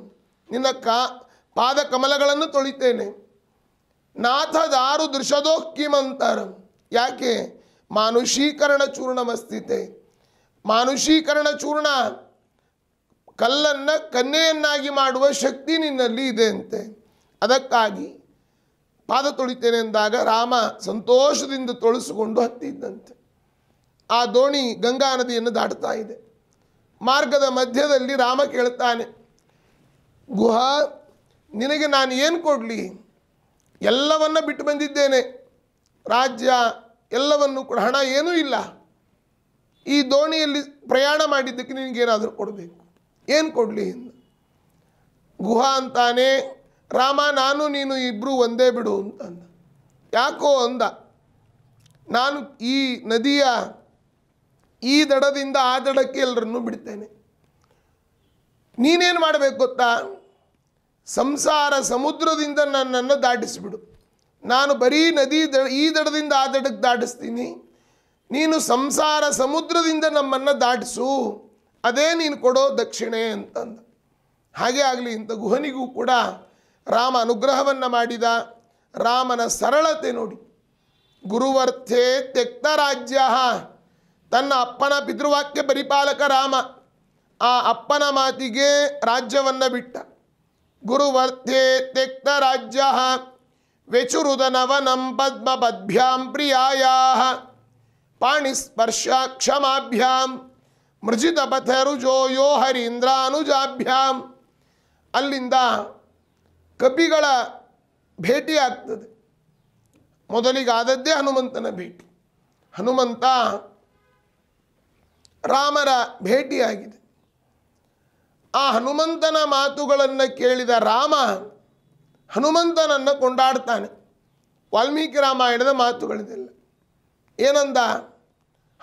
ನಿನ್ನ ಕಾ ಪಾದ ಕಮಲಗಳನ್ನು ತೊಳಿತೇನೆ ನಾಥ ದಾರು ದೃಶದೋ ಕಿಮಂತರ ಯಾಕೆ ಮಾನುಷೀಕರಣ ಚೂರ್ಣಮಸ್ತಿತೆ ಮಾನುಷೀಕರಣ ಚೂರ್ಣ ಕಲ್ಲನ್ನು ಕನ್ನೆಯನ್ನಾಗಿ ಮಾಡುವ ಶಕ್ತಿ ನಿನ್ನಲ್ಲಿ ಇದೆ ಅಂತೆ ಅದಕ್ಕಾಗಿ ಪಾದ ತೊಳಿತೇನೆ ಎಂದಾಗ ರಾಮ ಸಂತೋಷದಿಂದ ತೊಳಸಿಕೊಂಡು ಹತ್ತಿದ್ದಂತೆ ಆ ದೋಣಿ ಗಂಗಾ ನದಿಯನ್ನು ದಾಟ್ತಾ ಇದೆ ಮಾರ್ಗದ ಮಧ್ಯದಲ್ಲಿ ರಾಮ ಕೇಳ್ತಾನೆ ಗುಹಾ ನಿನಗೆ ನಾನು ಏನು ಕೊಡಲಿ ಎಲ್ಲವನ್ನು ಬಿಟ್ಟು ಬಂದಿದ್ದೇನೆ ರಾಜ್ಯ ಎಲ್ಲವನ್ನು ಕೂಡ ಹಣ ಏನೂ ಇಲ್ಲ ಈ ದೋಣಿಯಲ್ಲಿ ಪ್ರಯಾಣ ಮಾಡಿದ್ದಕ್ಕೆ ನಿನಗೇನಾದರೂ ಕೊಡಬೇಕು ಏನು ಕೊಡಲಿ ಗುಹಾ ಅಂತಾನೆ ರಾಮ ನಾನು ನೀನು ಇಬ್ಬರು ಒಂದೇ ಬಿಡು ಅಂತ ಅಂದ ಯಾಕೋ ಅಂದ ನಾನು ಈ ನದಿಯ ಈ ದಡದಿಂದ ಆ ದಡಕ್ಕೆ ಎಲ್ಲರನ್ನೂ ಬಿಡ್ತೇನೆ ನೀನೇನು ಮಾಡಬೇಕು ಗೊತ್ತಾ ಸಂಸಾರ ಸಮುದ್ರದಿಂದ ನನ್ನನ್ನು ದಾಟಿಸಿಬಿಡು ನಾನು ಬರೀ ನದಿ ದ ಈ ದಡದಿಂದ ಆ ದಡಕ್ಕೆ ದಾಟಿಸ್ತೀನಿ ನೀನು ಸಂಸಾರ ಸಮುದ್ರದಿಂದ ನಮ್ಮನ್ನು ದಾಟಿಸು ಅದೇ ನೀನು ಕೊಡೋ ದಕ್ಷಿಣೆ ಅಂತಂದು ಹಾಗೆ ಆಗಲಿ ಇಂಥ ಗುಹನಿಗೂ ಕೂಡ ರಾಮ ಅನುಗ್ರಹವನ್ನು ಮಾಡಿದ ರಾಮನ ಸರಳತೆ ನೋಡಿ ಗುರುವರ್ಥೆ ತೆಕ್ತ ರಾಜ್ಯ ತನ್ನ ಅಪ್ಪನ ಪಿತೃವಾಕ್ಯ ಪರಿಪಾಲಕ ರಾಮ ಆ ಅಪ್ಪನ ಮಾತಿಗೆ ರಾಜ್ಯವನ್ನು ಬಿಟ್ಟ ಗುರುವರ್ಧೆ ತ್ಯಕ್ತರಾಜ್ಯ ವ್ಯಚುರುದನವನಂ ಪದ್ಮಪದ್ಭ್ಯಾಂ ಪ್ರಿಯಾಯ ಕ್ಷಮಾಭ್ಯಾಂ ಮೃಜಿತಪಥರುಜೋ ಯೋ ಹರೀಂದ್ರಾನುಜಾಭ್ಯಾಂ ಅಲ್ಲಿಂದ ಕಪಿಗಳ ಭೇಟಿ ಆಗ್ತದೆ ಮೊದಲಿಗಾದದ್ದೇ ಹನುಮಂತನ ಭೇಟಿ ಹನುಮಂತ ರಾಮರ ಭೇಟಿಯಾಗಿದೆ ಆ ಹನುಮಂತನ ಮಾತುಗಳನ್ನು ಕೇಳಿದ ರಾಮ ಹನುಮಂತನನ್ನು ಕೊಂಡಾಡ್ತಾನೆ ವಾಲ್ಮೀಕಿ ರಾಮಾಯಣದ ಮಾತುಗಳಿದೆಲ್ಲ ಏನಂದ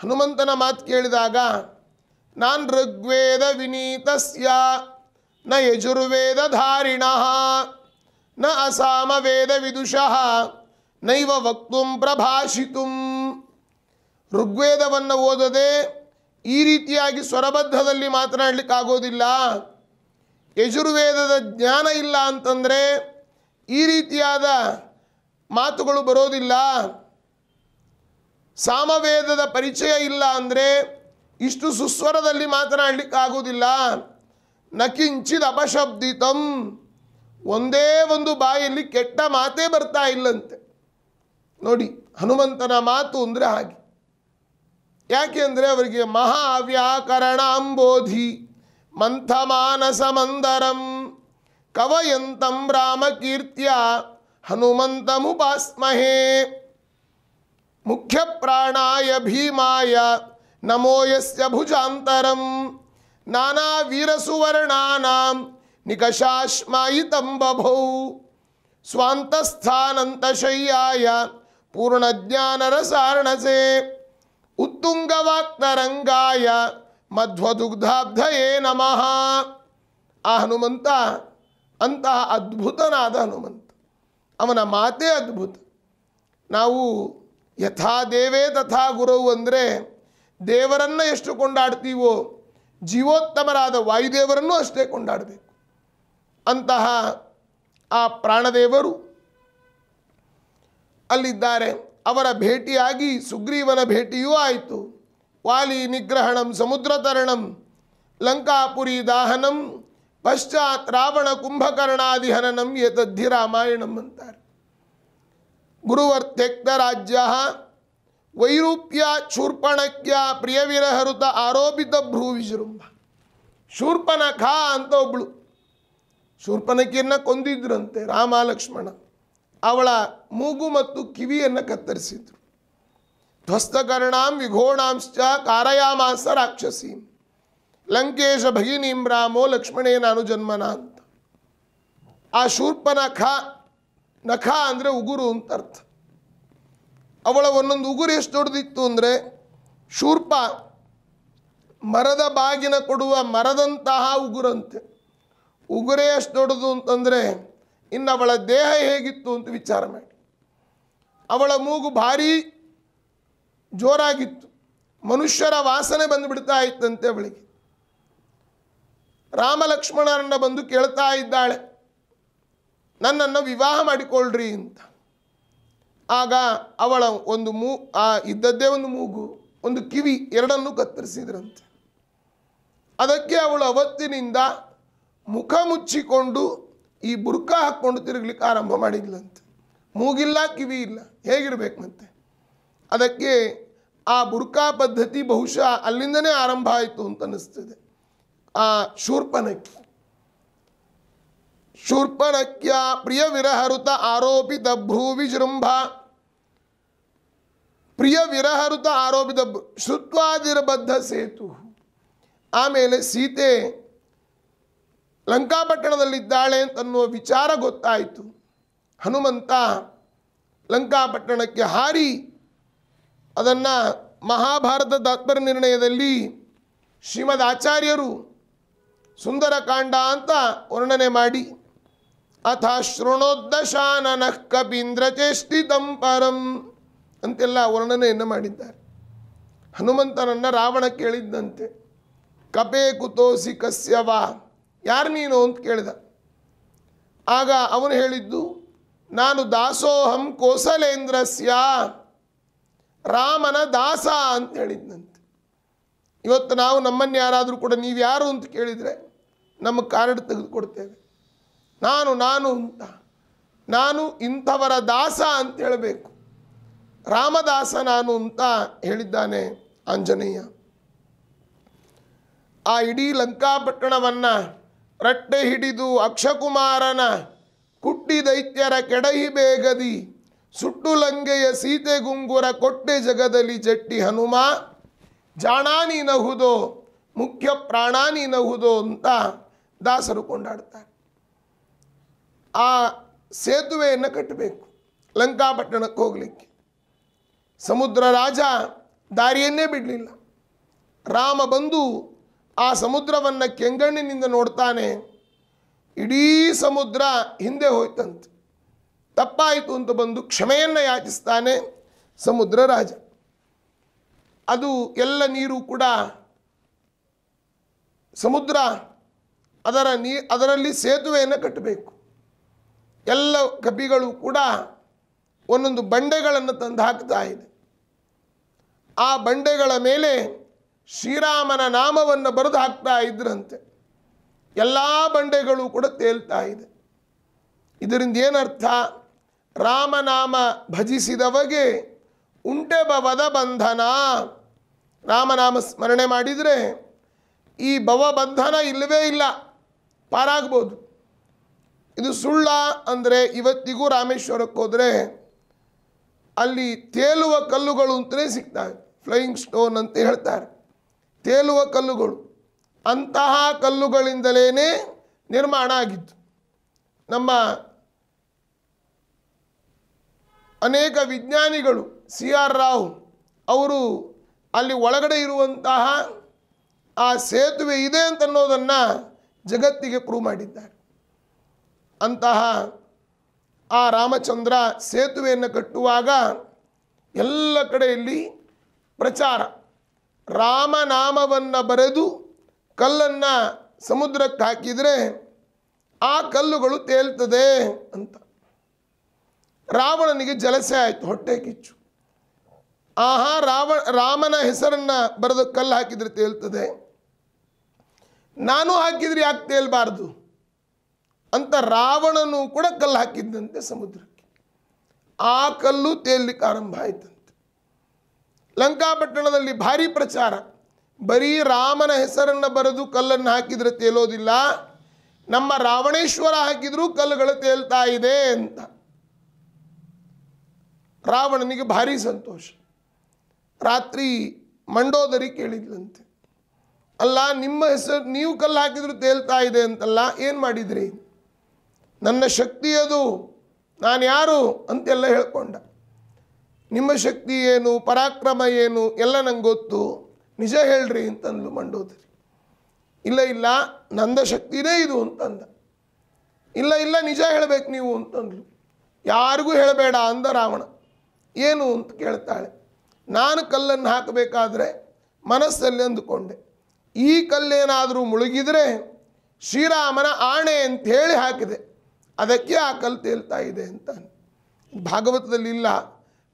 ಹನುಮಂತನ ಮಾತು ಕೇಳಿದಾಗ ನಾನು ಋಗ್ವೇದ ವಿನೀತಸ್ಯ ನ ಯಜುರ್ವೇದ ಧಾರಿಣ ನ ಅಸಾಮ ವೇದ ವಿದುಷ ನೈವ ವಕ್ತು ಪ್ರಭಾಷಿತು ಋಗ್ವೇದವನ್ನು ಓದದೆ ಈ ರೀತಿಯಾಗಿ ಸ್ವರಬದ್ಧದಲ್ಲಿ ಮಾತನಾಡಲಿಕ್ಕಾಗೋದಿಲ್ಲ ಯಜುರ್ವೇದದ ಜ್ಞಾನ ಇಲ್ಲ ಅಂತಂದರೆ ಈ ರೀತಿಯಾದ ಮಾತುಗಳು ಬರೋದಿಲ್ಲ ಸಾಮವೇದದ ಪರಿಚಯ ಇಲ್ಲ ಅಂದರೆ ಇಷ್ಟು ಸುಸ್ವರದಲ್ಲಿ ಮಾತನಾಡಲಿಕ್ಕಾಗೋದಿಲ್ಲ ಕಿಂಚಿದ ಅಪಶಬ್ದಿತಂ ಒಂದೇ ಒಂದು ಬಾಯಲ್ಲಿ ಕೆಟ್ಟ ಮಾತೇ ಬರ್ತಾ ಇಲ್ಲಂತೆ ನೋಡಿ ಹನುಮಂತನ ಮಾತು ಅಂದರೆ ಹಾಗೆ ಯಾಕೆಂದರೆ ಅವರಿಗೆ ಮಹಾವ್ಯಾಕರಣ ಅಂಬೋಧಿ ಮಂಥಮಾನಸ ಮಂದರಂ ಕವಯಂತಂ ರಾಮಕೀರ್ತ್ಯ ಹನುಮಂತಮುಪಾಸ್ಮಹೇ ಮುಖ್ಯ ಪ್ರಾಣಾಯ ಭೀಮಾಯ ನಮೋ ಯಸ್ಯ ಭುಜಾಂತರಂ ನಾನಾ ವೀರಸುವರ್ಣಾನಾಂ ನಿಕಷಾಶ್ಮಾಯಿತಂ ಬಭೌ स्वांतस्थानंतशय्याय पूर्णज्ञानरसारणसे ಉತ್ತುಂಗವಾಕ್ತರಂಗಾಯ ಮಧ್ವದುಗ್ಧಾಬ್ಧಯೇ ನಮಃ ಆ ಹನುಮಂತ ಅಂತಹ ಅದ್ಭುತನಾದ ಹನುಮಂತ ಅವನ ಮಾತೇ ಅದ್ಭುತ ನಾವು ಯಥಾ ದೇವೇ ತಥಾ ಗುರುವು ಅಂದರೆ ದೇವರನ್ನು ಎಷ್ಟು ಕೊಂಡಾಡ್ತೀವೋ ಜೀವೋತ್ತಮರಾದ ವಾಯುದೇವರನ್ನು ಅಷ್ಟೇ ಕೊಂಡಾಡಬೇಕು ಅಂತಹ ಆ ಪ್ರಾಣದೇವರು ಅಲ್ಲಿದ್ದಾರೆ ಅವರ ಭೇಟಿಯಾಗಿ ಸುಗ್ರೀವನ ಭೇಟಿಯೂ ಆಯಿತು ವಾಲಿ ನಿಗ್ರಹಣಂ ಸಮುದ್ರತರಣಂ ಲಂಕಾಪುರಿ ದಾಹನಂ ಪಶ್ಚಾತ್ ರಾವಣ ಹನನಂ ಏತದ್ಧಿ ರಾಮಾಯಣಂ ಅಂತಾರೆ ಗುರುವರ್ತ್ಯಕ್ತ ರಾಜ್ಯ ವೈರೂಪ್ಯ ಶೂರ್ಪಣಕ್ಯ ಪ್ರಿಯವಿರಹೃತ ಆರೋಪಿತ ಭ್ರೂ ವಿಜೃಂಭ ಶೂರ್ಪನಖ ಅಂತ ಒಬ್ಳು ಶೂರ್ಪನಕಿಯನ್ನು ಕೊಂದಿದ್ರಂತೆ ರಾಮ ಲಕ್ಷ್ಮಣ ಅವಳ ಮೂಗು ಮತ್ತು ಕಿವಿಯನ್ನು ಕತ್ತರಿಸಿದ್ರು ಧ್ವಸ್ತಕರ್ಣಾಂ ವಿಘೋಣಾಂಶ್ಚ ಕಾರಯಾಮಾಸ ರಾಕ್ಷಸಿ ಲಂಕೇಶ ಭಗಿನೀಂ ರಾಮೋ ನಾನು ಜನ್ಮನ ಅಂತ ಆ ಶೂರ್ಪ ನಖ ನಖ ಅಂದರೆ ಉಗುರು ಅಂತ ಅರ್ಥ ಅವಳ ಒಂದೊಂದು ಉಗುರು ಎಷ್ಟು ದೊಡ್ಡದಿತ್ತು ಅಂದರೆ ಶೂರ್ಪ ಮರದ ಬಾಗಿನ ಕೊಡುವ ಮರದಂತಹ ಉಗುರಂತೆ ಉಗುರೇ ಅಷ್ಟು ದೊಡ್ಡದು ಅಂತಂದರೆ ಇನ್ನು ಅವಳ ದೇಹ ಹೇಗಿತ್ತು ಅಂತ ವಿಚಾರ ಮಾಡಿ ಅವಳ ಮೂಗು ಭಾರೀ ಜೋರಾಗಿತ್ತು ಮನುಷ್ಯರ ವಾಸನೆ ಬಂದುಬಿಡ್ತಾ ಇತ್ತಂತೆ ಅವಳಿಗೆ ಲಕ್ಷ್ಮಣರನ್ನ ಬಂದು ಕೇಳ್ತಾ ಇದ್ದಾಳೆ ನನ್ನನ್ನು ವಿವಾಹ ಮಾಡಿಕೊಳ್ಳ್ರಿ ಅಂತ ಆಗ ಅವಳ ಒಂದು ಮೂ ಆ ಇದ್ದದ್ದೇ ಒಂದು ಮೂಗು ಒಂದು ಕಿವಿ ಎರಡನ್ನೂ ಕತ್ತರಿಸಿದ್ರಂತೆ ಅದಕ್ಕೆ ಅವಳು ಅವತ್ತಿನಿಂದ ಮುಖ ಮುಚ್ಚಿಕೊಂಡು ಈ ಬುರ್ಕ ಹಾಕ್ಕೊಂಡು ತಿರುಗ್ಲಿಕ್ಕೆ ಆರಂಭ ಮಾಡಿದ್ಲಂತೆ ಮೂಗಿಲ್ಲ ಕಿವಿ ಇಲ್ಲ ಹೇಗಿರಬೇಕಂತೆ ಅದಕ್ಕೆ ಆ ಬುರ್ಕಾ ಪದ್ಧತಿ ಬಹುಶಃ ಅಲ್ಲಿಂದನೇ ಆರಂಭ ಆಯಿತು ಅಂತ ಅನ್ನಿಸ್ತದೆ ಆ ಶೂರ್ಪನಕ್ಕಿ ಶೂರ್ಪನಕ್ಯ ಪ್ರಿಯ ವಿರಹರುತ ಆರೋಪಿತ ಭ್ರೂ ವಿಜೃಂಭ ಪ್ರಿಯ ವಿರಹರುತ ಆರೋಪಿತ ಶುತ್ವಾದಿರಬದ್ಧ ಸೇತು ಆಮೇಲೆ ಸೀತೆ ಲಂಕಾಪಟ್ಟಣದಲ್ಲಿದ್ದಾಳೆ ಅಂತನ್ನುವ ವಿಚಾರ ಗೊತ್ತಾಯಿತು ಹನುಮಂತ ಲಂಕಾಪಟ್ಟಣಕ್ಕೆ ಹಾರಿ ಅದನ್ನು ಮಹಾಭಾರತ ತಾತ್ಪರ್ಯ ನಿರ್ಣಯದಲ್ಲಿ ಶ್ರೀಮದ್ ಆಚಾರ್ಯರು ಸುಂದರಕಾಂಡ ಅಂತ ವರ್ಣನೆ ಮಾಡಿ ಅಥ ಶೃಣೋದ್ದಶಾನನ ಕಪೀಂದ್ರ ಚೇಷ್ಟಿ ಪರಂ ಅಂತೆಲ್ಲ ವರ್ಣನೆಯನ್ನು ಮಾಡಿದ್ದಾರೆ ಹನುಮಂತನನ್ನು ರಾವಣ ಕೇಳಿದ್ದಂತೆ ಕಪೇ ಕುತೋಸಿ ಕಸ್ಯವಾ ಯಾರು ನೀನು ಅಂತ ಕೇಳಿದ ಆಗ ಅವನು ಹೇಳಿದ್ದು ನಾನು ದಾಸೋಹಂ ಕೋಸಲೇಂದ್ರಸ್ಯ ರಾಮನ ದಾಸ ಅಂತ ಹೇಳಿದ್ನಂತೆ ಇವತ್ತು ನಾವು ನಮ್ಮನ್ನು ಯಾರಾದರೂ ಕೂಡ ನೀವು ಯಾರು ಅಂತ ಕೇಳಿದರೆ ನಮ್ಮ ಕಾರ್ಡ್ ತೆಗೆದುಕೊಡ್ತೇವೆ ನಾನು ನಾನು ಅಂತ ನಾನು ಇಂಥವರ ದಾಸ ಅಂತ ಹೇಳಬೇಕು ರಾಮದಾಸ ನಾನು ಅಂತ ಹೇಳಿದ್ದಾನೆ ಆಂಜನೇಯ ಆ ಇಡೀ ಲಂಕಾಪಟ್ಟಣವನ್ನು ರಟ್ಟೆ ಹಿಡಿದು ಅಕ್ಷಕುಮಾರನ ಕುಟ್ಟಿ ದೈತ್ಯರ ಕೆಡಹಿ ಬೇಗದಿ ಸುಟ್ಟು ಲಂಗೆಯ ಸೀತೆ ಗುಂಗುರ ಕೊಟ್ಟೆ ಜಗದಲ್ಲಿ ಜಟ್ಟಿ ಹನುಮ ಜಾಣಾನಿ ನಹುದೋ ಮುಖ್ಯ ಪ್ರಾಣಾನಿ ನಹುದೋ ಅಂತ ದಾಸರು ಕೊಂಡಾಡ್ತಾರೆ ಆ ಸೇತುವೆಯನ್ನು ಕಟ್ಟಬೇಕು ಲಂಕಾಪಟ್ಟಣಕ್ಕೆ ಹೋಗಲಿಕ್ಕೆ ಸಮುದ್ರ ರಾಜ ದಾರಿಯನ್ನೇ ಬಿಡಲಿಲ್ಲ ರಾಮ ಬಂದು ಆ ಸಮುದ್ರವನ್ನು ಕೆಂಗಣ್ಣಿನಿಂದ ನೋಡ್ತಾನೆ ಇಡೀ ಸಮುದ್ರ ಹಿಂದೆ ಹೋಯ್ತಂತೆ ತಪ್ಪಾಯಿತು ಅಂತ ಬಂದು ಕ್ಷಮೆಯನ್ನು ಯಾಚಿಸ್ತಾನೆ ಸಮುದ್ರ ರಾಜ ಅದು ಎಲ್ಲ ನೀರು ಕೂಡ ಸಮುದ್ರ ಅದರ ನೀ ಅದರಲ್ಲಿ ಸೇತುವೆಯನ್ನು ಕಟ್ಟಬೇಕು ಎಲ್ಲ ಕಬ್ಬಿಗಳು ಕೂಡ ಒಂದೊಂದು ಬಂಡೆಗಳನ್ನು ತಂದು ಹಾಕ್ತಾ ಇದೆ ಆ ಬಂಡೆಗಳ ಮೇಲೆ ಶ್ರೀರಾಮನ ನಾಮವನ್ನು ಬರೆದು ಹಾಕ್ತಾ ಇದ್ರಂತೆ ಎಲ್ಲ ಬಂಡೆಗಳು ಕೂಡ ತೇಲ್ತಾ ಇದೆ ಇದರಿಂದ ಏನರ್ಥ ರಾಮನಾಮ ಭಜಿಸಿದವಗೆ ಉಂಟೆ ಭವದ ಬಂಧನ ರಾಮನಾಮ ಸ್ಮರಣೆ ಮಾಡಿದರೆ ಈ ಭವ ಬಂಧನ ಇಲ್ಲವೇ ಇಲ್ಲ ಪಾರಾಗ್ಬೋದು ಇದು ಸುಳ್ಳ ಅಂದರೆ ಇವತ್ತಿಗೂ ರಾಮೇಶ್ವರಕ್ಕೆ ಹೋದರೆ ಅಲ್ಲಿ ತೇಲುವ ಕಲ್ಲುಗಳು ಅಂತಲೇ ಸಿಗ್ತವೆ ಫ್ಲೈಯಿಂಗ್ ಸ್ಟೋನ್ ಅಂತ ಹೇಳ್ತಾರೆ ತೇಲುವ ಕಲ್ಲುಗಳು ಅಂತಹ ಕಲ್ಲುಗಳಿಂದಲೇ ನಿರ್ಮಾಣ ಆಗಿತ್ತು ನಮ್ಮ ಅನೇಕ ವಿಜ್ಞಾನಿಗಳು ಸಿ ಆರ್ ರಾವ್ ಅವರು ಅಲ್ಲಿ ಒಳಗಡೆ ಇರುವಂತಹ ಆ ಸೇತುವೆ ಇದೆ ಅಂತನ್ನೋದನ್ನು ಜಗತ್ತಿಗೆ ಪ್ರೂವ್ ಮಾಡಿದ್ದಾರೆ ಅಂತಹ ಆ ರಾಮಚಂದ್ರ ಸೇತುವೆಯನ್ನು ಕಟ್ಟುವಾಗ ಎಲ್ಲ ಕಡೆಯಲ್ಲಿ ಪ್ರಚಾರ ರಾಮನಾಮವನ್ನು ಬರೆದು ಕಲ್ಲನ್ನು ಸಮುದ್ರಕ್ಕೆ ಹಾಕಿದರೆ ಆ ಕಲ್ಲುಗಳು ತೇಲ್ತದೆ ಅಂತ ರಾವಣನಿಗೆ ಜಲಸೆ ಆಯಿತು ಹೊಟ್ಟೆ ಕಿಚ್ಚು ಆಹಾ ರಾವಣ ರಾಮನ ಹೆಸರನ್ನು ಬರೆದು ಕಲ್ಲು ಹಾಕಿದರೆ ತೇಲ್ತದೆ ನಾನು ಹಾಕಿದರೆ ಯಾಕೆ ತೇಲ್ಬಾರ್ದು ಅಂತ ರಾವಣನು ಕೂಡ ಕಲ್ಲು ಹಾಕಿದ್ದಂತೆ ಸಮುದ್ರಕ್ಕೆ ಆ ಕಲ್ಲು ತೇಲ್ಲಿಕ್ಕೆ ಆರಂಭ ಆಯಿತು ಲಂಕಾಪಟ್ಟಣದಲ್ಲಿ ಭಾರಿ ಪ್ರಚಾರ ಬರೀ ರಾಮನ ಹೆಸರನ್ನು ಬರೆದು ಕಲ್ಲನ್ನು ಹಾಕಿದರೆ ತೇಲೋದಿಲ್ಲ ನಮ್ಮ ರಾವಣೇಶ್ವರ ಹಾಕಿದರೂ ಕಲ್ಲುಗಳು ತೇಲ್ತಾ ಇದೆ ಅಂತ ರಾವಣನಿಗೆ ಭಾರಿ ಸಂತೋಷ ರಾತ್ರಿ ಮಂಡೋದರಿ ಕೇಳಿದ್ಲಂತೆ ಅಲ್ಲ ನಿಮ್ಮ ಹೆಸರು ನೀವು ಕಲ್ಲು ಹಾಕಿದರೂ ತೇಲ್ತಾ ಇದೆ ಅಂತಲ್ಲ ಏನು ಮಾಡಿದ್ರಿ ನನ್ನ ಶಕ್ತಿ ಅದು ನಾನು ಯಾರು ಅಂತೆಲ್ಲ ಹೇಳ್ಕೊಂಡ ನಿಮ್ಮ ಶಕ್ತಿ ಏನು ಪರಾಕ್ರಮ ಏನು ಎಲ್ಲ ನಂಗೆ ಗೊತ್ತು ನಿಜ ಹೇಳ್ರಿ ಅಂತಂದ್ಲು ಮಂಡೋದರಿ ಇಲ್ಲ ಇಲ್ಲ ನಂದ ಶಕ್ತಿನೇ ಇದು ಅಂತಂದ ಇಲ್ಲ ಇಲ್ಲ ನಿಜ ಹೇಳಬೇಕು ನೀವು ಅಂತಂದ್ಲು ಯಾರಿಗೂ ಹೇಳಬೇಡ ಅಂದ ರಾವಣ ಏನು ಅಂತ ಕೇಳ್ತಾಳೆ ನಾನು ಕಲ್ಲನ್ನು ಹಾಕಬೇಕಾದ್ರೆ ಮನಸ್ಸಲ್ಲಿ ಅಂದುಕೊಂಡೆ ಈ ಕಲ್ಲೇನಾದರೂ ಮುಳುಗಿದರೆ ಶ್ರೀರಾಮನ ಆಣೆ ಅಂತ ಹೇಳಿ ಹಾಕಿದೆ ಅದಕ್ಕೆ ಆ ಕಲ್ ತೇಳ್ತಾ ಇದೆ ಅಂತ ಭಾಗವತದಲ್ಲಿ ಇಲ್ಲ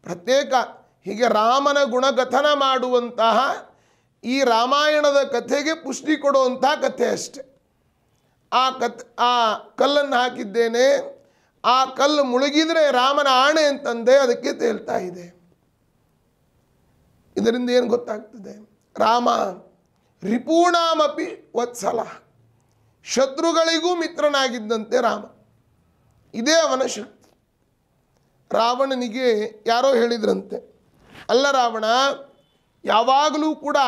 ಪ್ರತ್ಯೇಕ ಹೀಗೆ ರಾಮನ ಗುಣಕಥನ ಮಾಡುವಂತಹ ಈ ರಾಮಾಯಣದ ಕಥೆಗೆ ಪುಷ್ಟಿ ಕೊಡುವಂತಹ ಕಥೆ ಅಷ್ಟೆ ಆ ಕತ್ ಆ ಕಲ್ಲನ್ನು ಹಾಕಿದ್ದೇನೆ ಆ ಕಲ್ಲು ಮುಳುಗಿದರೆ ರಾಮನ ಆಣೆ ಅಂತಂದೆ ಅದಕ್ಕೆ ತೇಳ್ತಾ ಇದೆ ಇದರಿಂದ ಏನು ಗೊತ್ತಾಗ್ತದೆ ರಾಮ ರಿಪೂಣಾಮಪಿ ವತ್ಸಲ ಶತ್ರುಗಳಿಗೂ ಮಿತ್ರನಾಗಿದ್ದಂತೆ ರಾಮ ಇದೇ ಅವನ ರಾವಣನಿಗೆ ಯಾರೋ ಹೇಳಿದ್ರಂತೆ ಅಲ್ಲ ರಾವಣ ಯಾವಾಗಲೂ ಕೂಡ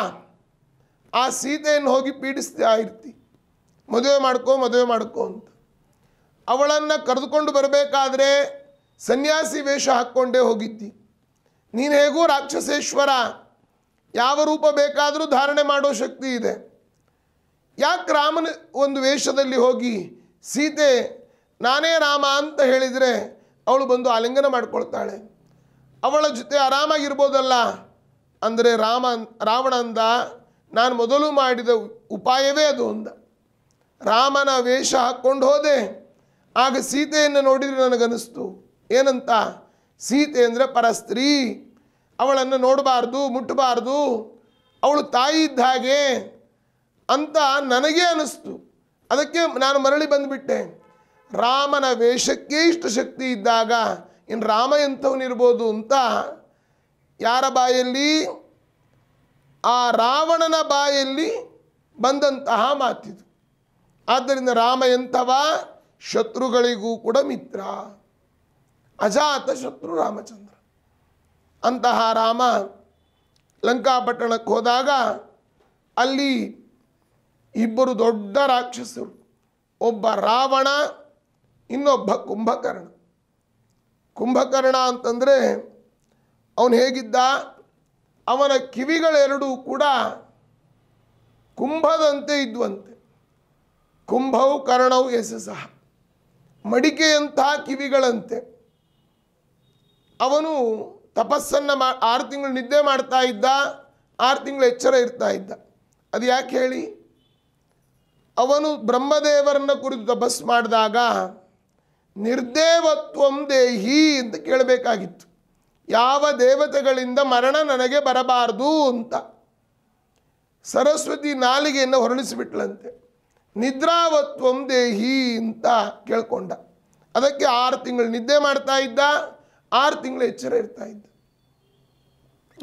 ಆ ಸೀತೆಯನ್ನು ಹೋಗಿ ಪೀಡಿಸ್ತಾ ಇರ್ತಿ ಮದುವೆ ಮಾಡ್ಕೋ ಮದುವೆ ಮಾಡ್ಕೋ ಅಂತ ಅವಳನ್ನು ಕರೆದುಕೊಂಡು ಬರಬೇಕಾದ್ರೆ ಸನ್ಯಾಸಿ ವೇಷ ಹಾಕ್ಕೊಂಡೇ ಹೋಗಿದ್ದಿ ನೀನು ಹೇಗೂ ರಾಕ್ಷಸೇಶ್ವರ ಯಾವ ರೂಪ ಬೇಕಾದರೂ ಧಾರಣೆ ಮಾಡೋ ಶಕ್ತಿ ಇದೆ ಯಾಕೆ ರಾಮನ ಒಂದು ವೇಷದಲ್ಲಿ ಹೋಗಿ ಸೀತೆ ನಾನೇ ರಾಮ ಅಂತ ಹೇಳಿದರೆ ಅವಳು ಬಂದು ಆಲಿಂಗನ ಮಾಡ್ಕೊಳ್ತಾಳೆ ಅವಳ ಜೊತೆ ಆರಾಮಾಗಿರ್ಬೋದಲ್ಲ ಅಂದರೆ ರಾಮ ರಾವಣ ಅಂದ ನಾನು ಮೊದಲು ಮಾಡಿದ ಉಪಾಯವೇ ಅದು ಅಂದ ರಾಮನ ವೇಷ ಹಾಕ್ಕೊಂಡು ಹೋದೆ ಆಗ ಸೀತೆಯನ್ನು ನೋಡಿದರೆ ನನಗನ್ನಿಸ್ತು ಏನಂತ ಸೀತೆ ಅಂದರೆ ಪರಸ್ತ್ರೀ ಅವಳನ್ನು ನೋಡಬಾರ್ದು ಮುಟ್ಟಬಾರ್ದು ಅವಳು ತಾಯಿ ಇದ್ದ ಹಾಗೆ ಅಂತ ನನಗೇ ಅನ್ನಿಸ್ತು ಅದಕ್ಕೆ ನಾನು ಮರಳಿ ಬಂದುಬಿಟ್ಟೆ ರಾಮನ ವೇಷಕ್ಕೆ ಇಷ್ಟು ಶಕ್ತಿ ಇದ್ದಾಗ ಇನ್ನು ರಾಮ ಎಂಥವನಿರ್ಬೋದು ಅಂತ ಯಾರ ಬಾಯಲ್ಲಿ ಆ ರಾವಣನ ಬಾಯಲ್ಲಿ ಬಂದಂತಹ ಮಾತಿದು ಆದ್ದರಿಂದ ರಾಮ ಎಂಥವ ಶತ್ರುಗಳಿಗೂ ಕೂಡ ಮಿತ್ರ ಅಜಾತ ಶತ್ರು ರಾಮಚಂದ್ರ ಅಂತಹ ರಾಮ ಲಂಕಾಪಟ್ಟಣಕ್ಕೆ ಹೋದಾಗ ಅಲ್ಲಿ ಇಬ್ಬರು ದೊಡ್ಡ ರಾಕ್ಷಸರು ಒಬ್ಬ ರಾವಣ ಇನ್ನೊಬ್ಬ ಕುಂಭಕರ್ಣ ಕುಂಭಕರ್ಣ ಅಂತಂದರೆ ಅವನು ಹೇಗಿದ್ದ ಅವನ ಕಿವಿಗಳೆರಡೂ ಕೂಡ ಕುಂಭದಂತೆ ಇದ್ವಂತೆ ಕುಂಭವು ಕರ್ಣವು ಎಸೆ ಸಹ ಮಡಿಕೆಯಂತಹ ಕಿವಿಗಳಂತೆ ಅವನು ತಪಸ್ಸನ್ನು ಮಾ ಆರು ತಿಂಗಳು ನಿದ್ದೆ ಮಾಡ್ತಾ ಇದ್ದ ಆರು ತಿಂಗಳು ಎಚ್ಚರ ಇರ್ತಾ ಇದ್ದ ಅದು ಯಾಕೆ ಹೇಳಿ ಅವನು ಬ್ರಹ್ಮದೇವರನ್ನ ಕುರಿತು ತಪಸ್ಸು ಮಾಡಿದಾಗ ನಿರ್ದೇವತ್ವಂ ದೇಹಿ ಅಂತ ಕೇಳಬೇಕಾಗಿತ್ತು ಯಾವ ದೇವತೆಗಳಿಂದ ಮರಣ ನನಗೆ ಬರಬಾರದು ಅಂತ ಸರಸ್ವತಿ ನಾಲಿಗೆಯನ್ನು ಹೊರಳಿಸಿಬಿಟ್ಲಂತೆ ನಿದ್ರಾವತ್ವಂ ದೇಹಿ ಅಂತ ಕೇಳ್ಕೊಂಡ ಅದಕ್ಕೆ ಆರು ತಿಂಗಳು ನಿದ್ದೆ ಮಾಡ್ತಾ ಇದ್ದ ಆರು ತಿಂಗಳು ಎಚ್ಚರ ಇರ್ತಾ ಇದ್ದ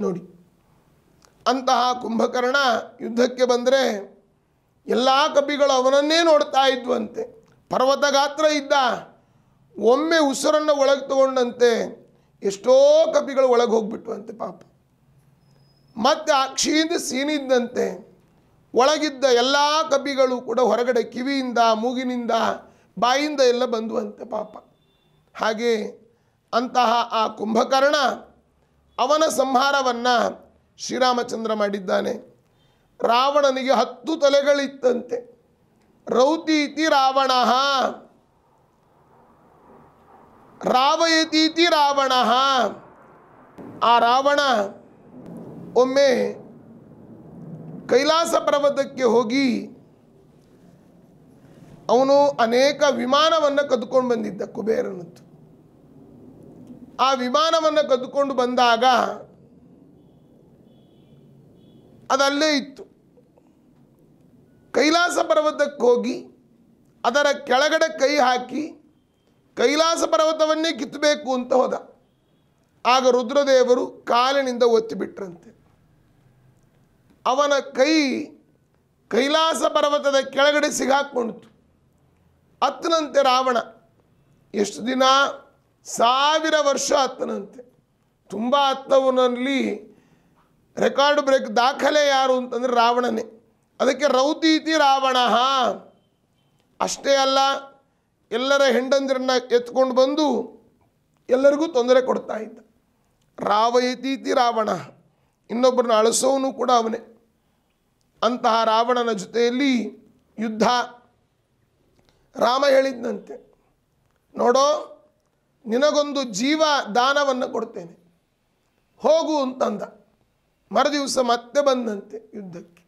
ನೋಡಿ ಅಂತಹ ಕುಂಭಕರ್ಣ ಯುದ್ಧಕ್ಕೆ ಬಂದರೆ ಎಲ್ಲ ಕಪಿಗಳು ಅವನನ್ನೇ ನೋಡ್ತಾ ಇದ್ವಂತೆ ಪರ್ವತ ಗಾತ್ರ ಇದ್ದ ಒಮ್ಮೆ ಉಸಿರನ್ನು ಒಳಗೆ ತಗೊಂಡಂತೆ ಎಷ್ಟೋ ಕಪಿಗಳು ಒಳಗೆ ಹೋಗ್ಬಿಟ್ಟು ಅಂತೆ ಪಾಪ ಮತ್ತೆ ಆ ಸೀನಿದ್ದಂತೆ ಒಳಗಿದ್ದ ಎಲ್ಲ ಕಪಿಗಳು ಕೂಡ ಹೊರಗಡೆ ಕಿವಿಯಿಂದ ಮೂಗಿನಿಂದ ಬಾಯಿಂದ ಎಲ್ಲ ಬಂದುವಂತೆ ಪಾಪ ಹಾಗೆ ಅಂತಹ ಆ ಕುಂಭಕರ್ಣ ಅವನ ಸಂಹಾರವನ್ನು ಶ್ರೀರಾಮಚಂದ್ರ ಮಾಡಿದ್ದಾನೆ ರಾವಣನಿಗೆ ಹತ್ತು ತಲೆಗಳಿತ್ತಂತೆ ಇತಿ ರಾವಣ ರಾವಯತೀತಿ ರಾವಣ ಆ ರಾವಣ ಒಮ್ಮೆ ಕೈಲಾಸ ಪರ್ವತಕ್ಕೆ ಹೋಗಿ ಅವನು ಅನೇಕ ವಿಮಾನವನ್ನು ಕದ್ಕೊಂಡು ಬಂದಿದ್ದ ಕುಬೇರನದ್ದು ಆ ವಿಮಾನವನ್ನು ಕದ್ಕೊಂಡು ಬಂದಾಗ ಅದಲ್ಲೇ ಇತ್ತು ಕೈಲಾಸ ಪರ್ವತಕ್ಕೆ ಹೋಗಿ ಅದರ ಕೆಳಗಡೆ ಕೈ ಹಾಕಿ ಕೈಲಾಸ ಪರ್ವತವನ್ನೇ ಕಿತ್ತಬೇಕು ಅಂತ ಹೋದ ಆಗ ರುದ್ರದೇವರು ಕಾಲಿನಿಂದ ಒತ್ತಿಬಿಟ್ರಂತೆ ಅವನ ಕೈ ಕೈಲಾಸ ಪರ್ವತದ ಕೆಳಗಡೆ ಸಿಗಾಕೊಂಡಿತು ಅತ್ತನಂತೆ ರಾವಣ ಎಷ್ಟು ದಿನ ಸಾವಿರ ವರ್ಷ ಅತ್ತನಂತೆ ತುಂಬ ಅತ್ತವನಲ್ಲಿ ರೆಕಾರ್ಡ್ ಬ್ರೇಕ್ ದಾಖಲೆ ಯಾರು ಅಂತಂದರೆ ರಾವಣನೇ ಅದಕ್ಕೆ ರೌತೀತಿ ರಾವಣ ಅಷ್ಟೇ ಅಲ್ಲ ಎಲ್ಲರ ಹೆಂಡಂದಿರನ್ನ ಎತ್ಕೊಂಡು ಬಂದು ಎಲ್ಲರಿಗೂ ತೊಂದರೆ ಕೊಡ್ತಾ ಇದ್ದ ರಾವಯತೀತಿ ರಾವಣ ಇನ್ನೊಬ್ಬರನ್ನ ಅಳಿಸೋನು ಕೂಡ ಅವನೇ ಅಂತಹ ರಾವಣನ ಜೊತೆಯಲ್ಲಿ ಯುದ್ಧ ರಾಮ ಹೇಳಿದ್ನಂತೆ ನೋಡೋ ನಿನಗೊಂದು ಜೀವ ದಾನವನ್ನು ಕೊಡ್ತೇನೆ ಹೋಗು ಅಂತಂದ ಮರುದಿವಸ ಮತ್ತೆ ಬಂದಂತೆ ಯುದ್ಧಕ್ಕೆ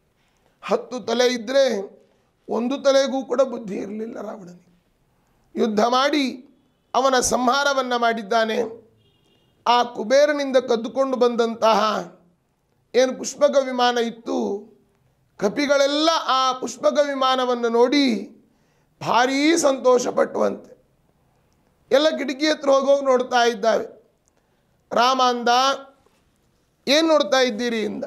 ಹತ್ತು ತಲೆ ಇದ್ದರೆ ಒಂದು ತಲೆಗೂ ಕೂಡ ಬುದ್ಧಿ ಇರಲಿಲ್ಲ ರಾವಣನಿಗೆ ಯುದ್ಧ ಮಾಡಿ ಅವನ ಸಂಹಾರವನ್ನು ಮಾಡಿದ್ದಾನೆ ಆ ಕುಬೇರನಿಂದ ಕದ್ದುಕೊಂಡು ಬಂದಂತಹ ಏನು ಪುಷ್ಪಕ ವಿಮಾನ ಇತ್ತು ಕಪಿಗಳೆಲ್ಲ ಆ ಪುಷ್ಪಕ ವಿಮಾನವನ್ನು ನೋಡಿ ಭಾರೀ ಸಂತೋಷಪಟ್ಟುವಂತೆ ಎಲ್ಲ ಕಿಟಕಿ ಹತ್ರ ಹೋಗೋಗಿ ನೋಡ್ತಾ ಇದ್ದಾವೆ ರಾಮ ಅಂದ ಏನು ನೋಡ್ತಾ ಇದ್ದೀರಿ ಇಂದ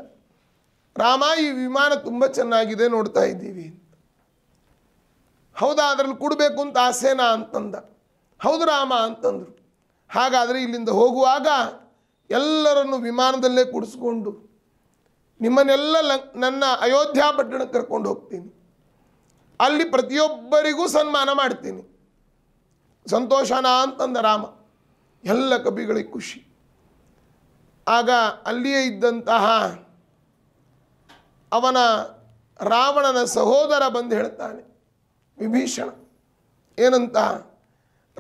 ರಾಮ ಈ ವಿಮಾನ ತುಂಬ ಚೆನ್ನಾಗಿದೆ ನೋಡ್ತಾ ಇದ್ದೀವಿ ಹೌದಾ ಅದರಲ್ಲಿ ಕೊಡಬೇಕು ಅಂತ ಆಸೆನಾ ಅಂತಂದ ಹೌದು ರಾಮ ಅಂತಂದರು ಹಾಗಾದರೆ ಇಲ್ಲಿಂದ ಹೋಗುವಾಗ ಎಲ್ಲರನ್ನು ವಿಮಾನದಲ್ಲೇ ಕುಡಿಸ್ಕೊಂಡು ನಿಮ್ಮನ್ನೆಲ್ಲ ನನ್ನ ಅಯೋಧ್ಯ ಪಟ್ಟಣಕ್ಕೆ ಕರ್ಕೊಂಡು ಹೋಗ್ತೀನಿ ಅಲ್ಲಿ ಪ್ರತಿಯೊಬ್ಬರಿಗೂ ಸನ್ಮಾನ ಮಾಡ್ತೀನಿ ಸಂತೋಷನಾ ಅಂತಂದ ರಾಮ ಎಲ್ಲ ಕವಿಗಳಿಗೆ ಖುಷಿ ಆಗ ಅಲ್ಲಿಯೇ ಇದ್ದಂತಹ ಅವನ ರಾವಣನ ಸಹೋದರ ಬಂದು ಹೇಳ್ತಾನೆ ವಿಭೀಷಣ ಏನಂತ